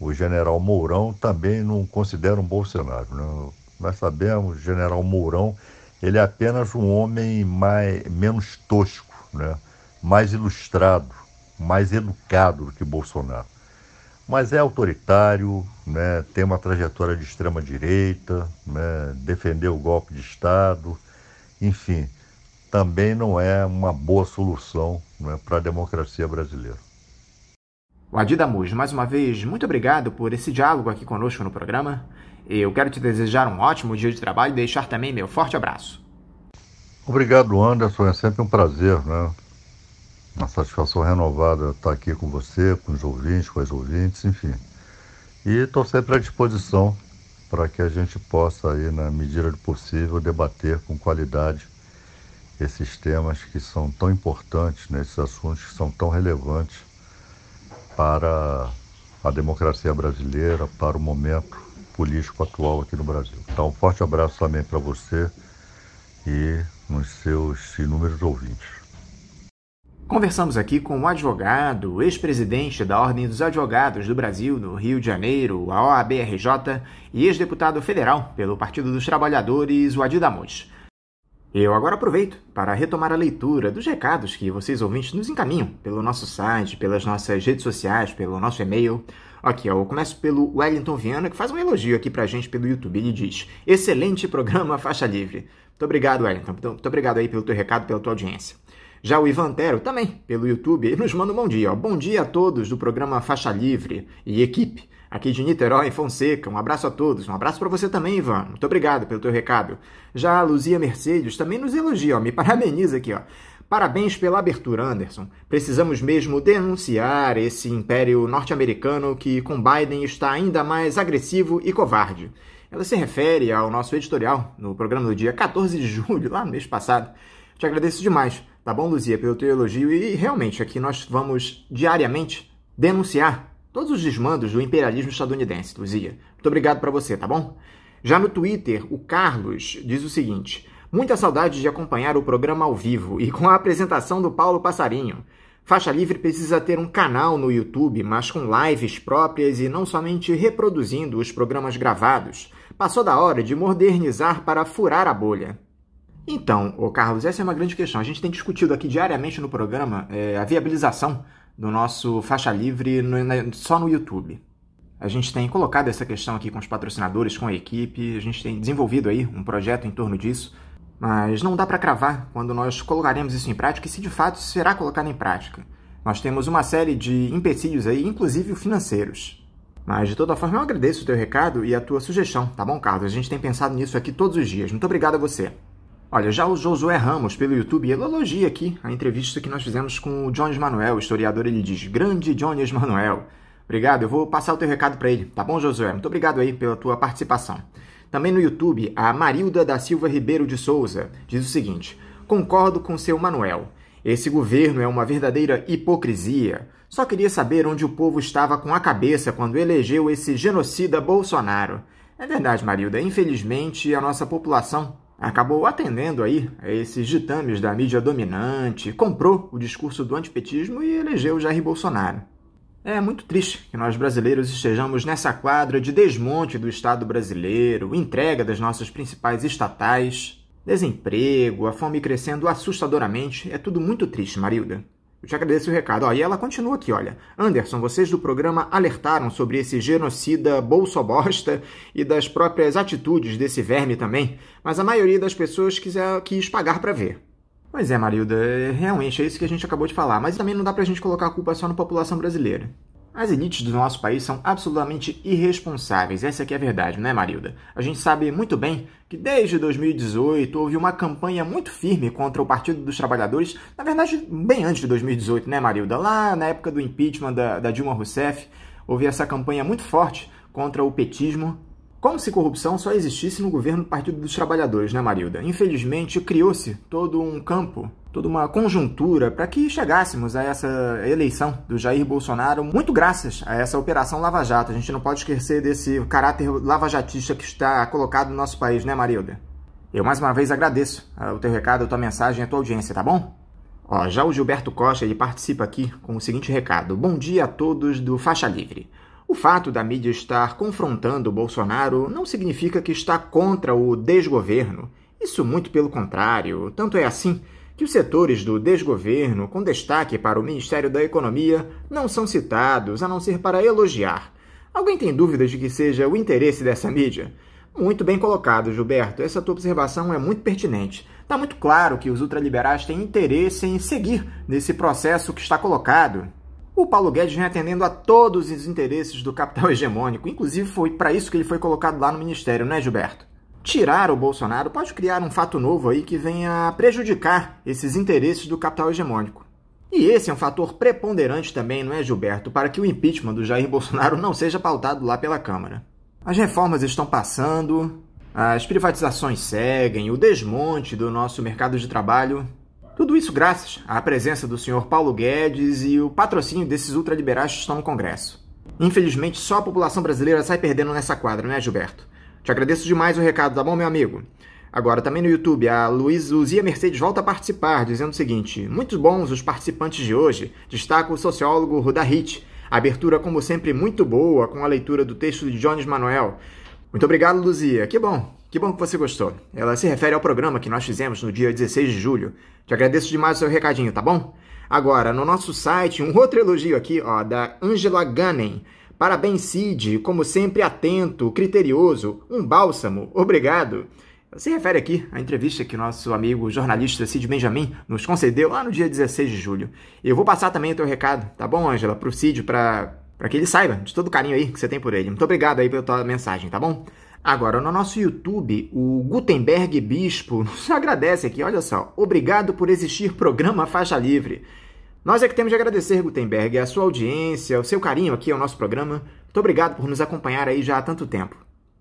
o general Mourão, também não considera um bom cenário. Né? Nós sabemos, o general Mourão, ele é apenas um homem mais, menos tosco, né? mais ilustrado, mais educado do que Bolsonaro. Mas é autoritário, né, tem uma trajetória de extrema-direita, né, defendeu o golpe de Estado, enfim, também não é uma boa solução né, para a democracia brasileira. O Adidamus, mais uma vez, muito obrigado por esse diálogo aqui conosco no programa. Eu quero te desejar um ótimo dia de trabalho e deixar também meu forte abraço. Obrigado, Anderson. É sempre um prazer né, uma satisfação renovada estar aqui com você, com os ouvintes, com as ouvintes, enfim. E estou sempre à disposição para que a gente possa, aí, na medida do possível, debater com qualidade esses temas que são tão importantes, né, esses assuntos que são tão relevantes para a democracia brasileira, para o momento político atual aqui no Brasil. Então, um forte abraço também para você e nos seus inúmeros ouvintes. Conversamos aqui com um advogado, ex-presidente da Ordem dos Advogados do Brasil, no Rio de Janeiro, a OABRJ, e ex-deputado federal pelo Partido dos Trabalhadores, o Adidamos. Eu agora aproveito para retomar a leitura dos recados que vocês ouvintes nos encaminham pelo nosso site, pelas nossas redes sociais, pelo nosso e-mail. Aqui, eu começo pelo Wellington Viana, que faz um elogio aqui pra gente pelo YouTube. Ele diz: Excelente programa, faixa livre. Muito obrigado, Wellington. Muito obrigado aí pelo teu recado, pela tua audiência. Já o Ivan Tero, também pelo YouTube, ele nos manda um bom dia. Ó. Bom dia a todos do programa Faixa Livre e equipe. Aqui de Niterói, Fonseca, um abraço a todos. Um abraço para você também, Ivan. Muito obrigado pelo teu recado. Já a Luzia Mercedes também nos elogia, ó. me parabeniza aqui. Ó. Parabéns pela abertura, Anderson. Precisamos mesmo denunciar esse império norte-americano que, com Biden, está ainda mais agressivo e covarde. Ela se refere ao nosso editorial no programa do dia 14 de julho, lá no mês passado. Te agradeço demais Tá bom, Luzia, pelo teu elogio. E realmente, aqui nós vamos diariamente denunciar todos os desmandos do imperialismo estadunidense, Luzia. Muito obrigado para você, tá bom? Já no Twitter, o Carlos diz o seguinte: muita saudade de acompanhar o programa ao vivo e com a apresentação do Paulo Passarinho. Faixa Livre precisa ter um canal no YouTube, mas com lives próprias e não somente reproduzindo os programas gravados. Passou da hora de modernizar para furar a bolha. Então, ô Carlos, essa é uma grande questão. A gente tem discutido aqui diariamente no programa é, a viabilização do nosso faixa livre no, na, só no YouTube. A gente tem colocado essa questão aqui com os patrocinadores, com a equipe, a gente tem desenvolvido aí um projeto em torno disso, mas não dá para cravar quando nós colocaremos isso em prática e se de fato será colocado em prática. Nós temos uma série de empecilhos aí, inclusive financeiros. Mas de toda forma eu agradeço o teu recado e a tua sugestão, tá bom, Carlos? A gente tem pensado nisso aqui todos os dias. Muito obrigado a você. Olha, já o Josué Ramos, pelo YouTube, ele elogia aqui a entrevista que nós fizemos com o Jones Manuel, o historiador. Ele diz: Grande Jones Manuel. Obrigado, eu vou passar o teu recado para ele, tá bom, Josué? Muito obrigado aí pela tua participação. Também no YouTube, a Marilda da Silva Ribeiro de Souza diz o seguinte: Concordo com seu Manuel. Esse governo é uma verdadeira hipocrisia. Só queria saber onde o povo estava com a cabeça quando elegeu esse genocida Bolsonaro. É verdade, Marilda. Infelizmente, a nossa população acabou atendendo aí a esses ditames da mídia dominante, comprou o discurso do antipetismo e elegeu Jair Bolsonaro. É muito triste que nós brasileiros estejamos nessa quadra de desmonte do Estado brasileiro, entrega das nossas principais estatais, desemprego, a fome crescendo assustadoramente. É tudo muito triste, Marilda. Eu te agradeço o recado. Ó, e ela continua aqui, olha. Anderson, vocês do programa alertaram sobre esse genocida bolso bosta e das próprias atitudes desse verme também, mas a maioria das pessoas quiser, eh, quis pagar para ver. Pois é, Marilda, é, realmente é isso que a gente acabou de falar, mas também não dá pra gente colocar a culpa só na população brasileira. As elites do nosso país são absolutamente irresponsáveis, essa que é a verdade, não é, Marilda? A gente sabe muito bem que desde 2018 houve uma campanha muito firme contra o Partido dos Trabalhadores, na verdade, bem antes de 2018, né, Marilda? Lá na época do impeachment da, da Dilma Rousseff, houve essa campanha muito forte contra o petismo, como se corrupção só existisse no governo do Partido dos Trabalhadores, né, Marilda? Infelizmente, criou-se todo um campo toda uma conjuntura para que chegássemos a essa eleição do Jair Bolsonaro, muito graças a essa Operação Lava Jato. A gente não pode esquecer desse caráter lavajatista que está colocado no nosso país, né, Marilda? Eu mais uma vez agradeço ah, o teu recado, a tua mensagem, a tua audiência, tá bom? Ó, já o Gilberto Costa ele participa aqui com o seguinte recado: Bom dia a todos do Faixa Livre. O fato da mídia estar confrontando o Bolsonaro não significa que está contra o desgoverno. Isso muito pelo contrário. Tanto é assim que os setores do desgoverno, com destaque para o Ministério da Economia, não são citados a não ser para elogiar. Alguém tem dúvidas de que seja o interesse dessa mídia? Muito bem colocado, Gilberto. Essa tua observação é muito pertinente. Está muito claro que os ultraliberais têm interesse em seguir nesse processo que está colocado. O Paulo Guedes vem atendendo a todos os interesses do capital hegemônico. Inclusive, foi para isso que ele foi colocado lá no Ministério, né, Gilberto? tirar o Bolsonaro, pode criar um fato novo aí que venha prejudicar esses interesses do capital hegemônico. E esse é um fator preponderante também, não é, Gilberto, para que o impeachment do Jair Bolsonaro não seja pautado lá pela Câmara. As reformas estão passando, as privatizações seguem, o desmonte do nosso mercado de trabalho. Tudo isso graças à presença do senhor Paulo Guedes e o patrocínio desses ultraliberais que estão no Congresso. Infelizmente, só a população brasileira sai perdendo nessa quadra, né, Gilberto? Te agradeço demais o recado, tá bom, meu amigo? Agora, também no YouTube, a Luiz Luzia Mercedes volta a participar, dizendo o seguinte: Muito bons os participantes de hoje. Destaca o sociólogo Rudahit. Abertura, como sempre, muito boa, com a leitura do texto de Jones Manuel. Muito obrigado, Luzia. Que bom. Que bom que você gostou. Ela se refere ao programa que nós fizemos no dia 16 de julho. Te agradeço demais o seu recadinho, tá bom? Agora, no nosso site, um outro elogio aqui, ó, da Angela Gannem. Parabéns, Cid, como sempre atento, criterioso, um bálsamo, obrigado. Você refere aqui à entrevista que nosso amigo jornalista Cid Benjamin nos concedeu lá no dia 16 de julho. Eu vou passar também o teu recado, tá bom, Ângela, pro Cid, para para que ele saiba de todo o carinho aí que você tem por ele. Muito obrigado aí pela tua mensagem, tá bom? Agora, no nosso YouTube, o Gutenberg Bispo nos agradece aqui, olha só. Obrigado por existir programa Faixa Livre. Nós é que temos de agradecer, Gutenberg, a sua audiência, o seu carinho aqui ao nosso programa. Muito obrigado por nos acompanhar aí já há tanto tempo.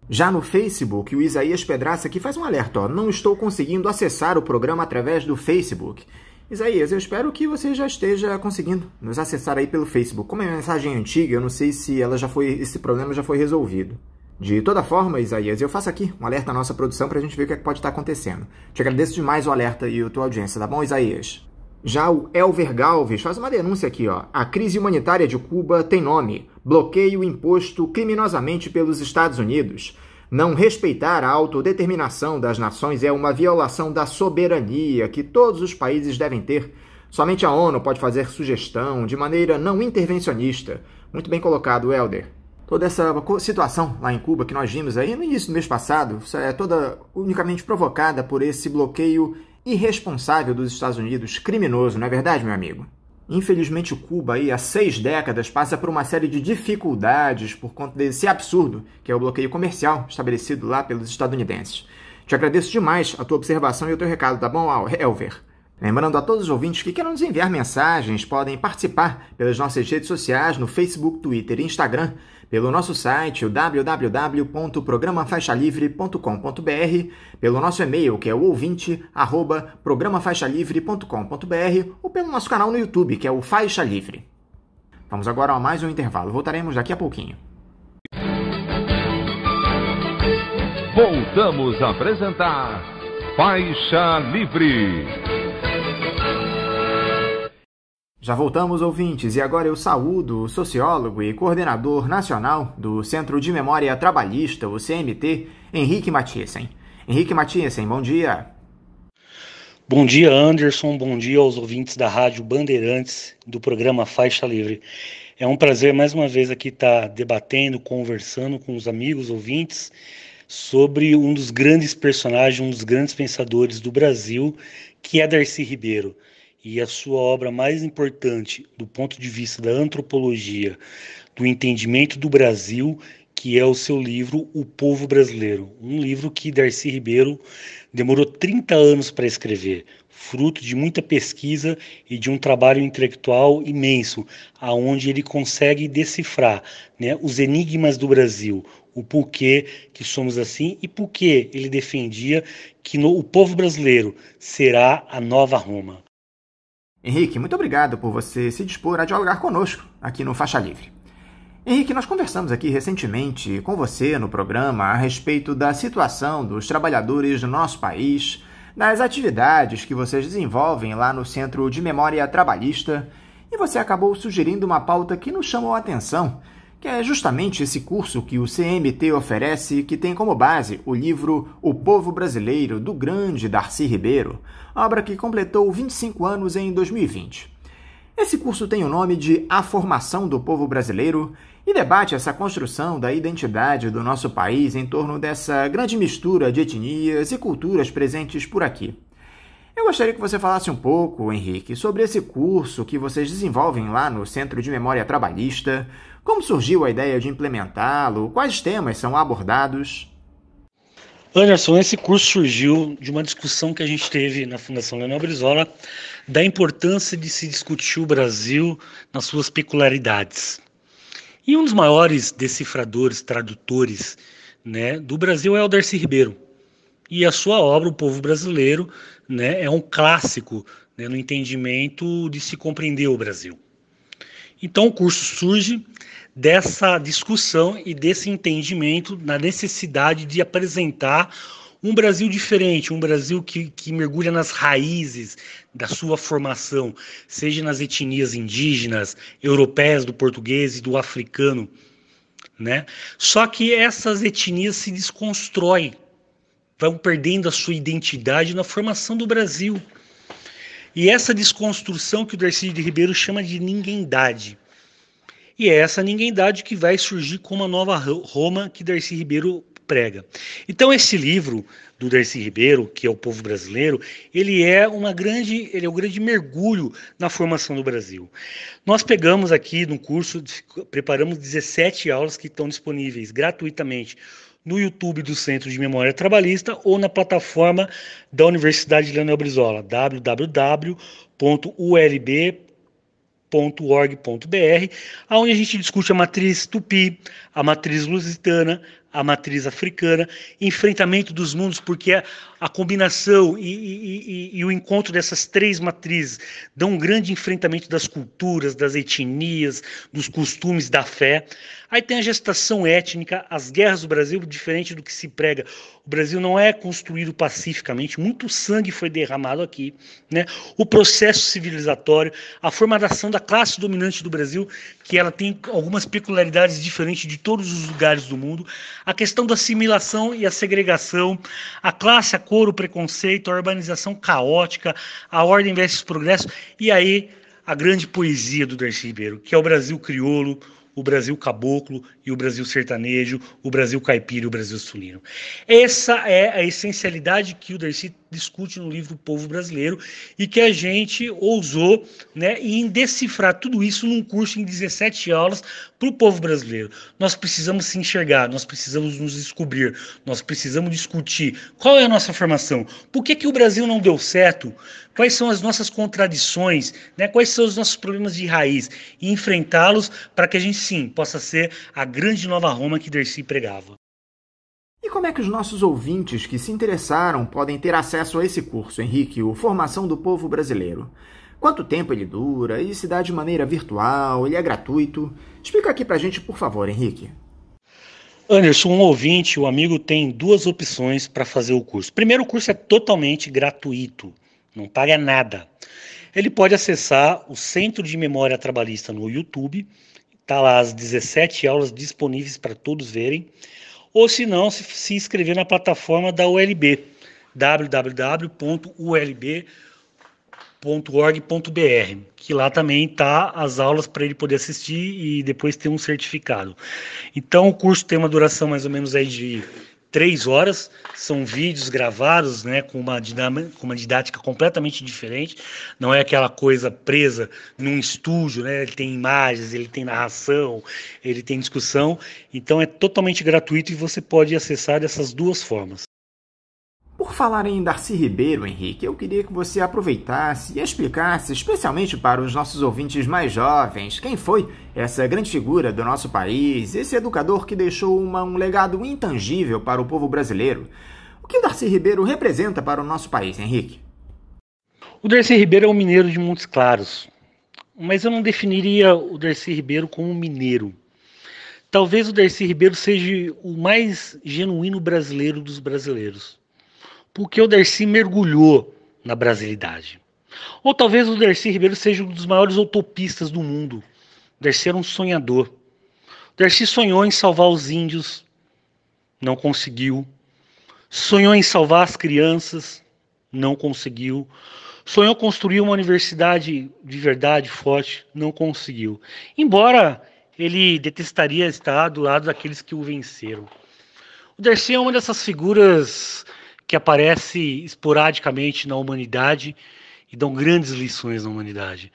Já no Facebook, o Isaías Pedraça aqui faz um alerta, ó, não estou conseguindo acessar o programa através do Facebook. Isaías, eu espero que você já esteja conseguindo nos acessar aí pelo Facebook. Como é uma mensagem antiga, eu não sei se ela já foi, esse problema já foi resolvido. De toda forma, Isaías, eu faço aqui um alerta à nossa produção para a gente ver o que, é que pode estar acontecendo. Te agradeço demais o alerta e a tua audiência, tá bom, Isaías? Já o Elver Galves faz uma denúncia aqui, ó. A crise humanitária de Cuba tem nome: bloqueio imposto criminosamente pelos Estados Unidos. Não respeitar a autodeterminação das nações é uma violação da soberania que todos os países devem ter. Somente a ONU pode fazer sugestão de maneira não intervencionista. Muito bem colocado, Elder toda essa situação lá em Cuba que nós vimos aí no início do mês passado, é toda unicamente provocada por esse bloqueio irresponsável dos Estados Unidos, criminoso, não é verdade, meu amigo? Infelizmente, Cuba aí há seis décadas passa por uma série de dificuldades por conta desse absurdo que é o bloqueio comercial estabelecido lá pelos estadunidenses. Te agradeço demais a tua observação e o teu recado, tá bom, Helver? Lembrando a todos os ouvintes que queiram nos enviar mensagens, podem participar pelas nossas redes sociais no Facebook, Twitter e Instagram pelo nosso site www.programafaixalivre.com.br, pelo nosso e-mail que é o ouvinte arroba, programafaixalivre.com.br ou pelo nosso canal no YouTube que é o Faixa Livre. Vamos agora a mais um intervalo, voltaremos daqui a pouquinho. Voltamos a apresentar Faixa Livre. Já voltamos, ouvintes, e agora eu saúdo o sociólogo e coordenador nacional do Centro de Memória Trabalhista, o CMT, Henrique Matiesen. Henrique Matiesen, bom dia. Bom dia, Anderson. Bom dia aos ouvintes da Rádio Bandeirantes, do programa Faixa Livre. É um prazer mais uma vez aqui estar tá debatendo, conversando com os amigos ouvintes sobre um dos grandes personagens, um dos grandes pensadores do Brasil, que é Darcy Ribeiro e a sua obra mais importante do ponto de vista da antropologia, do entendimento do Brasil, que é o seu livro O Povo Brasileiro, um livro que Darcy Ribeiro demorou 30 anos para escrever, fruto de muita pesquisa e de um trabalho intelectual imenso, aonde ele consegue decifrar né, os enigmas do Brasil, o porquê que somos assim e porquê ele defendia que no, o povo brasileiro será a nova Roma. Henrique, muito obrigado por você se dispor a dialogar conosco aqui no Faixa Livre. Henrique, nós conversamos aqui recentemente com você no programa a respeito da situação dos trabalhadores do nosso país, das atividades que vocês desenvolvem lá no Centro de Memória Trabalhista, e você acabou sugerindo uma pauta que nos chamou a atenção que é justamente esse curso que o CMT oferece, que tem como base o livro O Povo Brasileiro, do grande Darcy Ribeiro, obra que completou 25 anos em 2020. Esse curso tem o nome de A Formação do Povo Brasileiro e debate essa construção da identidade do nosso país em torno dessa grande mistura de etnias e culturas presentes por aqui. Eu gostaria que você falasse um pouco, Henrique, sobre esse curso que vocês desenvolvem lá no Centro de Memória Trabalhista, como surgiu a ideia de implementá-lo? Quais temas são abordados? Anderson, esse curso surgiu de uma discussão que a gente teve na Fundação Leonel Brizola da importância de se discutir o Brasil nas suas peculiaridades. E um dos maiores decifradores, tradutores né, do Brasil é o Darcy Ribeiro. E a sua obra, O Povo Brasileiro, né, é um clássico né, no entendimento de se compreender o Brasil. Então o curso surge dessa discussão e desse entendimento na necessidade de apresentar um Brasil diferente, um Brasil que, que mergulha nas raízes da sua formação, seja nas etnias indígenas, europeias, do português e do africano. Né? Só que essas etnias se desconstroem, vão perdendo a sua identidade na formação do Brasil. E essa desconstrução que o Darcy de Ribeiro chama de ninguémdade e é essa ninguém que vai surgir como a nova Roma que Darcy Ribeiro prega. Então esse livro do Darcy Ribeiro, que é o povo brasileiro, ele é uma grande, ele é um grande mergulho na formação do Brasil. Nós pegamos aqui no curso, preparamos 17 aulas que estão disponíveis gratuitamente no YouTube do Centro de Memória Trabalhista ou na plataforma da Universidade de Leonel Brizola, www.ulb www.tupi.org.br, onde a gente discute a matriz tupi, a matriz lusitana, a matriz africana, enfrentamento dos mundos, porque a combinação e, e, e, e, o encontro dessas três matrizes dão um grande enfrentamento das culturas, das etnias, dos costumes, da fé. Aí tem a gestação étnica, as guerras do Brasil, diferente do que se prega. O Brasil não é construído pacificamente, muito sangue foi derramado aqui. Né? O processo civilizatório, a formação da classe dominante do Brasil, que ela tem algumas peculiaridades diferentes de todos os lugares do mundo, a questão da assimilação e a segregação, a classe, a rancor, o preconceito, a urbanização caótica, a ordem versus progresso, e aí a grande poesia do Darcy Ribeiro, que é o Brasil crioulo, o Brasil caboclo e o Brasil sertanejo, o Brasil caipira e o Brasil sulino. Essa é a essencialidade que o Darcy discute no livro O Povo Brasileiro e que a gente ousou né, em decifrar tudo isso num curso em 17 aulas para o povo brasileiro. Nós precisamos se enxergar, nós precisamos nos descobrir, nós precisamos discutir qual é a nossa formação, por que, que o Brasil não deu certo, quais são as nossas contradições, né? quais são os nossos problemas de raiz e enfrentá-los para que a gente sim possa ser a grande nova Roma que Dercy pregava. E como é que os nossos ouvintes que se interessaram podem ter acesso a esse curso, Henrique, o Formação do Povo Brasileiro? Quanto tempo ele dura? E se dá de maneira virtual? Ele é gratuito? Explica aqui para a gente, por favor, Henrique. Anderson, um ouvinte, o um amigo tem duas opções para fazer o curso. Primeiro, o curso é totalmente gratuito, não paga nada. Ele pode acessar o Centro de Memória Trabalhista no YouTube, Está lá as 17 aulas disponíveis para todos verem, ou se não, se, se inscrever na plataforma da ULB, www.ulb.com www.ufsc.org.br, que lá também tá as aulas para ele poder assistir e depois ter um certificado. Então o curso tem uma duração mais ou menos aí de três horas, são vídeos gravados, né, com uma, dinâmica, com uma didática completamente diferente, não é aquela coisa presa num estúdio, né, ele tem imagens, ele tem narração, ele tem discussão, então é totalmente gratuito e você pode acessar dessas duas formas. Por falar em Darcy Ribeiro, Henrique, eu queria que você aproveitasse e explicasse, especialmente para os nossos ouvintes mais jovens, quem foi essa grande figura do nosso país, esse educador que deixou uma, um legado intangível para o povo brasileiro. O que o Darcy Ribeiro representa para o nosso país, Henrique? O Darcy Ribeiro é um mineiro de Montes Claros, mas eu não definiria o Darcy Ribeiro como um mineiro. Talvez o Darcy Ribeiro seja o mais genuíno brasileiro dos brasileiros porque o Dercy mergulhou na brasilidade. Ou talvez o Dercy Ribeiro seja um dos maiores utopistas do mundo. O Dercy era um sonhador. O Dercy sonhou em salvar os índios, não conseguiu. Sonhou em salvar as crianças, não conseguiu. Sonhou construir uma universidade de verdade forte, não conseguiu. Embora ele detestaria estar do lado daqueles que o venceram. O Darcy é uma dessas figuras que aparece esporadicamente na humanidade e dão grandes lições na humanidade.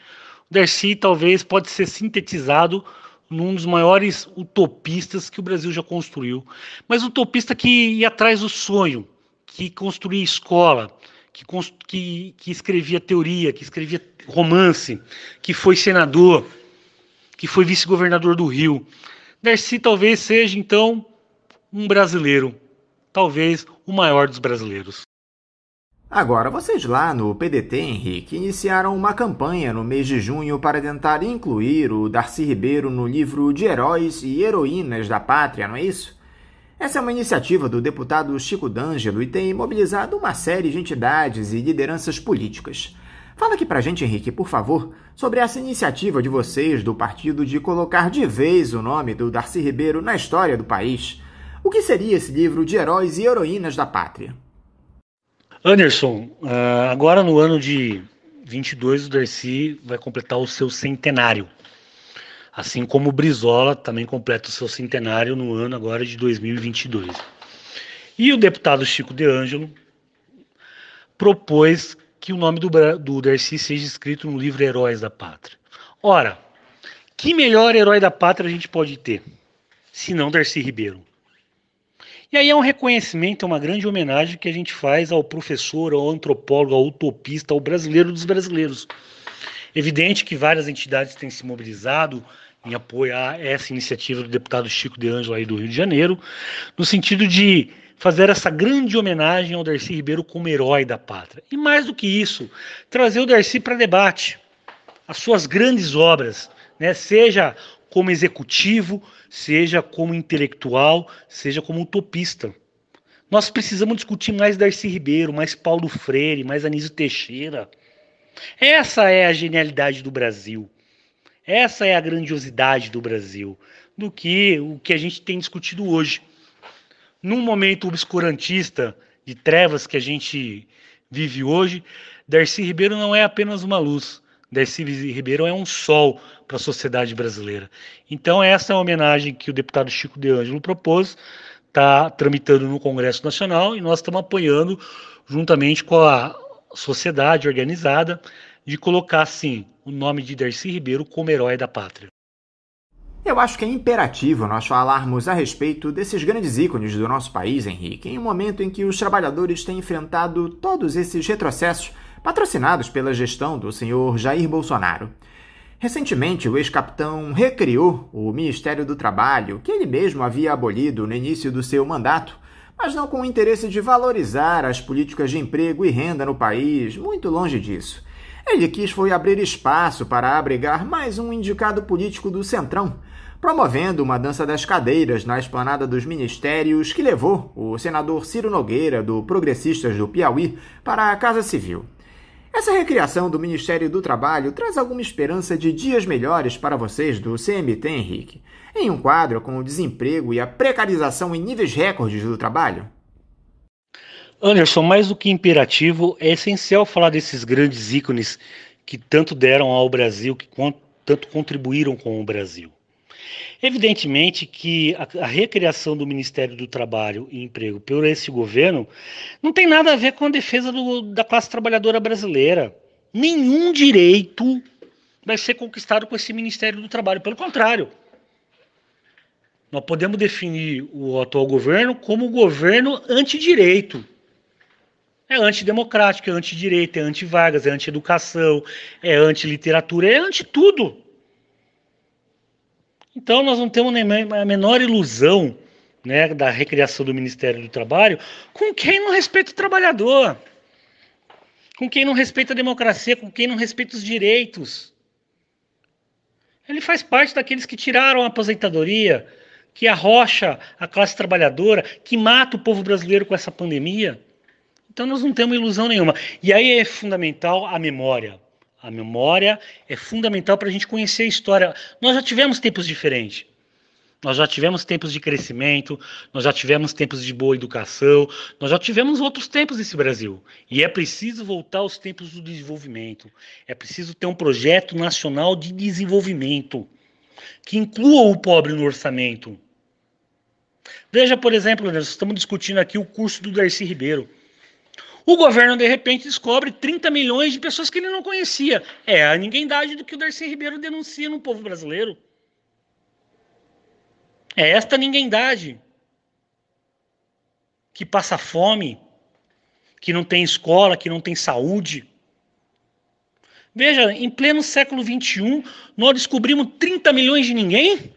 O Darcy talvez pode ser sintetizado num dos maiores utopistas que o Brasil já construiu, mas um utopista que ia atrás do sonho, que construía escola, que, que, que escrevia teoria, que escrevia romance, que foi senador, que foi vice-governador do Rio. Darcy talvez seja, então, um brasileiro, talvez o maior dos brasileiros. Agora, vocês lá no PDT, Henrique, iniciaram uma campanha no mês de junho para tentar incluir o Darcy Ribeiro no livro de Heróis e Heroínas da Pátria, não é isso? Essa é uma iniciativa do deputado Chico D'Angelo e tem mobilizado uma série de entidades e lideranças políticas. Fala aqui pra gente, Henrique, por favor, sobre essa iniciativa de vocês do partido de colocar de vez o nome do Darcy Ribeiro na história do país. O que seria esse livro de heróis e heroínas da pátria? Anderson, eh, agora no ano de 22, o Darcy vai completar o seu centenário. Assim como o Brizola também completa o seu centenário no ano agora de 2022. E o deputado Chico De Angelo propôs que o nome do, do Darcy seja escrito no livro Heróis da Pátria. Ora, que melhor herói da pátria a gente pode ter, se não Darcy Ribeiro? E aí é um reconhecimento, é uma grande homenagem que a gente faz ao professor, ao antropólogo, ao utopista, ao brasileiro dos brasileiros. Evidente que várias entidades têm se mobilizado em apoiar essa iniciativa do deputado Chico de Ângelo aí do Rio de Janeiro, no sentido de fazer essa grande homenagem ao Darcy Ribeiro como herói da pátria. E mais do que isso, trazer o Darcy para debate as suas grandes obras, né? seja como executivo, seja como intelectual, seja como utopista. Nós precisamos discutir mais Darcy Ribeiro, mais Paulo Freire, mais Anísio Teixeira. Essa é a genialidade do Brasil. Essa é a grandiosidade do Brasil, do que o que a gente tem discutido hoje. Num momento obscurantista de trevas que a gente vive hoje, Darcy Ribeiro não é apenas uma luz, Darcy Ribeiro é um sol para a sociedade brasileira. Então, essa é a homenagem que o deputado Chico De Ângelo propôs, está tramitando no Congresso Nacional e nós estamos apoiando, juntamente com a sociedade organizada, de colocar, sim, o nome de Darcy Ribeiro como herói da pátria. Eu acho que é imperativo nós falarmos a respeito desses grandes ícones do nosso país, Henrique, em um momento em que os trabalhadores têm enfrentado todos esses retrocessos patrocinados pela gestão do senhor Jair Bolsonaro. Recentemente, o ex-capitão recriou o Ministério do Trabalho, que ele mesmo havia abolido no início do seu mandato, mas não com o interesse de valorizar as políticas de emprego e renda no país, muito longe disso. Ele quis foi abrir espaço para abrigar mais um indicado político do Centrão, promovendo uma dança das cadeiras na esplanada dos ministérios que levou o senador Ciro Nogueira, do Progressistas do Piauí, para a Casa Civil. Essa recriação do Ministério do Trabalho traz alguma esperança de dias melhores para vocês do CMT, Henrique? Em um quadro com o desemprego e a precarização em níveis recordes do trabalho? Anderson, mais do que imperativo, é essencial falar desses grandes ícones que tanto deram ao Brasil, que tanto contribuíram com o Brasil. Evidentemente que a, a recriação do Ministério do Trabalho e Emprego por esse governo não tem nada a ver com a defesa do, da classe trabalhadora brasileira. Nenhum direito vai ser conquistado com esse Ministério do Trabalho. Pelo contrário, nós podemos definir o atual governo como governo antidireito. É antidemocrático, é antidireito, é anti vagas é anti-educação, é anti-literatura, é anti-tudo. Então, nós não temos nem a menor ilusão né, da recriação do Ministério do Trabalho com quem não respeita o trabalhador, com quem não respeita a democracia, com quem não respeita os direitos. Ele faz parte daqueles que tiraram a aposentadoria, que arrocha a classe trabalhadora, que mata o povo brasileiro com essa pandemia. Então nós não temos ilusão nenhuma. E aí é fundamental a memória. A memória é fundamental para a gente conhecer a história. Nós já tivemos tempos diferentes. Nós já tivemos tempos de crescimento, nós já tivemos tempos de boa educação, nós já tivemos outros tempos nesse Brasil. E é preciso voltar aos tempos do desenvolvimento. É preciso ter um projeto nacional de desenvolvimento que inclua o pobre no orçamento. Veja, por exemplo, nós estamos discutindo aqui o curso do Darcy Ribeiro. O governo, de repente, descobre 30 milhões de pessoas que ele não conhecia. É a ninguémdade do que o Darcy Ribeiro denuncia no povo brasileiro. É esta ninguémdade que passa fome, que não tem escola, que não tem saúde. Veja, em pleno século XXI, nós descobrimos 30 milhões de ninguém?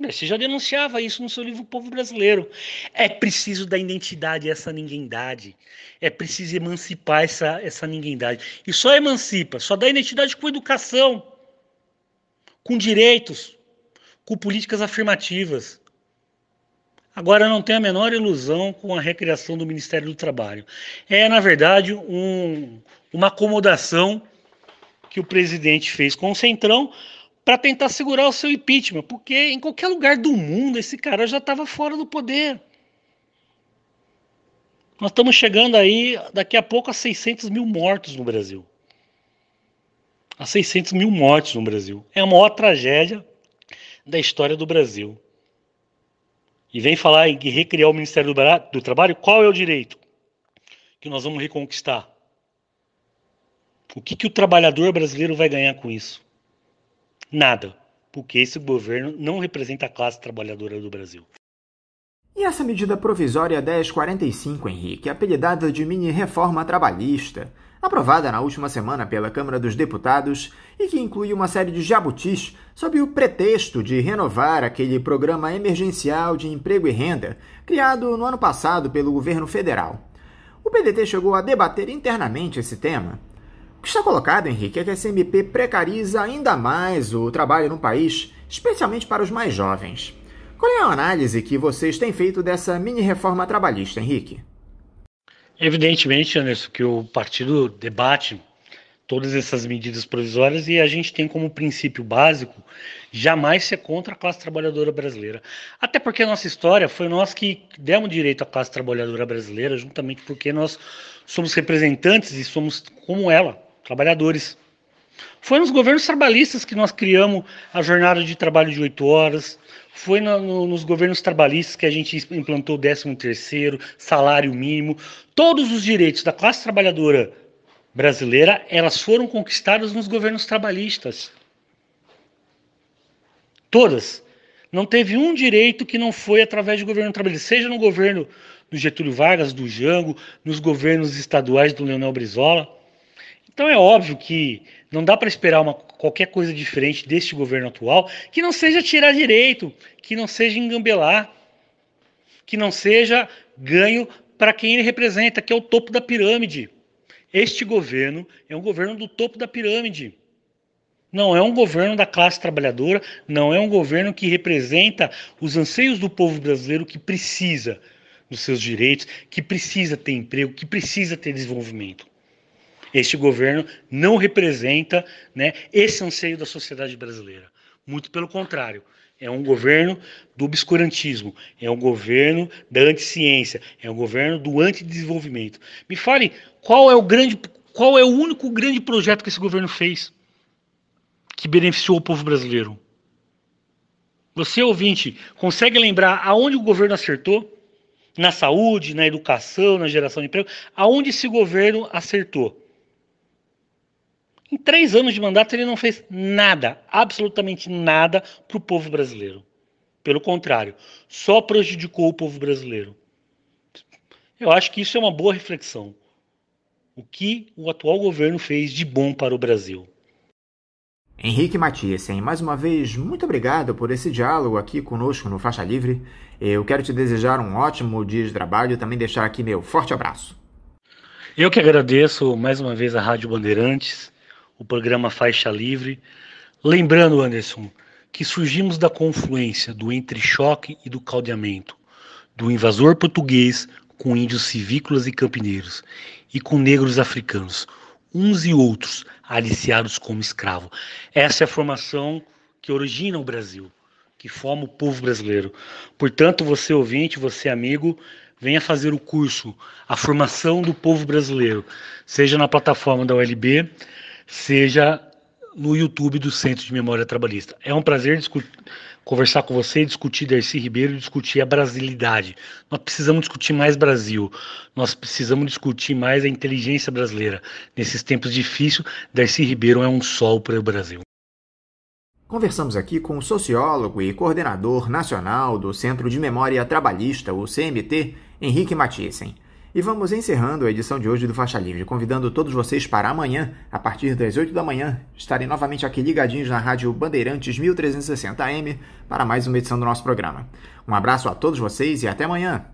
Né, você já denunciava isso no seu livro Povo Brasileiro. É preciso da identidade essa ninguémdade. É preciso emancipar essa, essa ninguémdade. E só emancipa, só dá identidade com educação, com direitos, com políticas afirmativas. Agora, não tem a menor ilusão com a recriação do Ministério do Trabalho. É, na verdade, um, uma acomodação que o presidente fez com o Centrão para tentar segurar o seu impeachment, porque em qualquer lugar do mundo esse cara já estava fora do poder. Nós estamos chegando aí, daqui a pouco, a 600 mil mortos no Brasil. A 600 mil mortes no Brasil. É a maior tragédia da história do Brasil. E vem falar em recriar o Ministério do Trabalho, qual é o direito que nós vamos reconquistar? O que, que o trabalhador brasileiro vai ganhar com isso? Nada, porque esse governo não representa a classe trabalhadora do Brasil. E essa medida provisória 1045, Henrique, apelidada de mini-reforma trabalhista, aprovada na última semana pela Câmara dos Deputados e que inclui uma série de jabutis sob o pretexto de renovar aquele programa emergencial de emprego e renda criado no ano passado pelo governo federal. O PDT chegou a debater internamente esse tema, o que está colocado, Henrique, é que a SMP precariza ainda mais o trabalho no país, especialmente para os mais jovens. Qual é a análise que vocês têm feito dessa mini reforma trabalhista, Henrique? Evidentemente, Anderson, que o partido debate todas essas medidas provisórias e a gente tem como princípio básico jamais ser contra a classe trabalhadora brasileira. Até porque a nossa história foi nós que demos direito à classe trabalhadora brasileira, juntamente porque nós somos representantes e somos como ela, trabalhadores. Foi nos governos trabalhistas que nós criamos a jornada de trabalho de oito horas, foi no, no, nos governos trabalhistas que a gente implantou o 13 terceiro, salário mínimo, todos os direitos da classe trabalhadora brasileira, elas foram conquistadas nos governos trabalhistas. Todas. Não teve um direito que não foi através do governo trabalhista, seja no governo do Getúlio Vargas, do Jango, nos governos estaduais do Leonel Brizola. Então é óbvio que não dá para esperar uma, qualquer coisa diferente deste governo atual que não seja tirar direito, que não seja engambelar, que não seja ganho para quem ele representa, que é o topo da pirâmide. Este governo é um governo do topo da pirâmide. Não é um governo da classe trabalhadora, não é um governo que representa os anseios do povo brasileiro que precisa dos seus direitos, que precisa ter emprego, que precisa ter desenvolvimento. Este governo não representa né, esse anseio da sociedade brasileira. Muito pelo contrário. É um governo do obscurantismo, é um governo da anticiência, é um governo do antidesenvolvimento. Me fale qual é o grande, qual é o único grande projeto que esse governo fez que beneficiou o povo brasileiro? Você, ouvinte, consegue lembrar aonde o governo acertou? Na saúde, na educação, na geração de emprego? Aonde esse governo acertou? Em três anos de mandato, ele não fez nada, absolutamente nada, para o povo brasileiro. Pelo contrário, só prejudicou o povo brasileiro. Eu acho que isso é uma boa reflexão. O que o atual governo fez de bom para o Brasil? Henrique Matias, mais uma vez, muito obrigado por esse diálogo aqui conosco no Faixa Livre. Eu quero te desejar um ótimo dia de trabalho e também deixar aqui meu forte abraço. Eu que agradeço mais uma vez a Rádio Bandeirantes o programa Faixa Livre. Lembrando, Anderson, que surgimos da confluência do entre-choque e do caldeamento, do invasor português com índios civícolas e campineiros, e com negros africanos, uns e outros aliciados como escravo. Essa é a formação que origina o Brasil, que forma o povo brasileiro. Portanto, você ouvinte, você amigo, venha fazer o curso A Formação do Povo Brasileiro, seja na plataforma da ULB, seja no YouTube do Centro de Memória Trabalhista. É um prazer conversar com você, discutir Darcy Ribeiro, discutir a brasilidade. Nós precisamos discutir mais Brasil, nós precisamos discutir mais a inteligência brasileira. Nesses tempos difíceis, Darcy Ribeiro é um sol para o Brasil. Conversamos aqui com o sociólogo e coordenador nacional do Centro de Memória Trabalhista, o CMT, Henrique Matiesen. E vamos encerrando a edição de hoje do Faixa Livre, convidando todos vocês para amanhã, a partir das 8 da manhã, estarem novamente aqui ligadinhos na Rádio Bandeirantes 1360 AM para mais uma edição do nosso programa. Um abraço a todos vocês e até amanhã!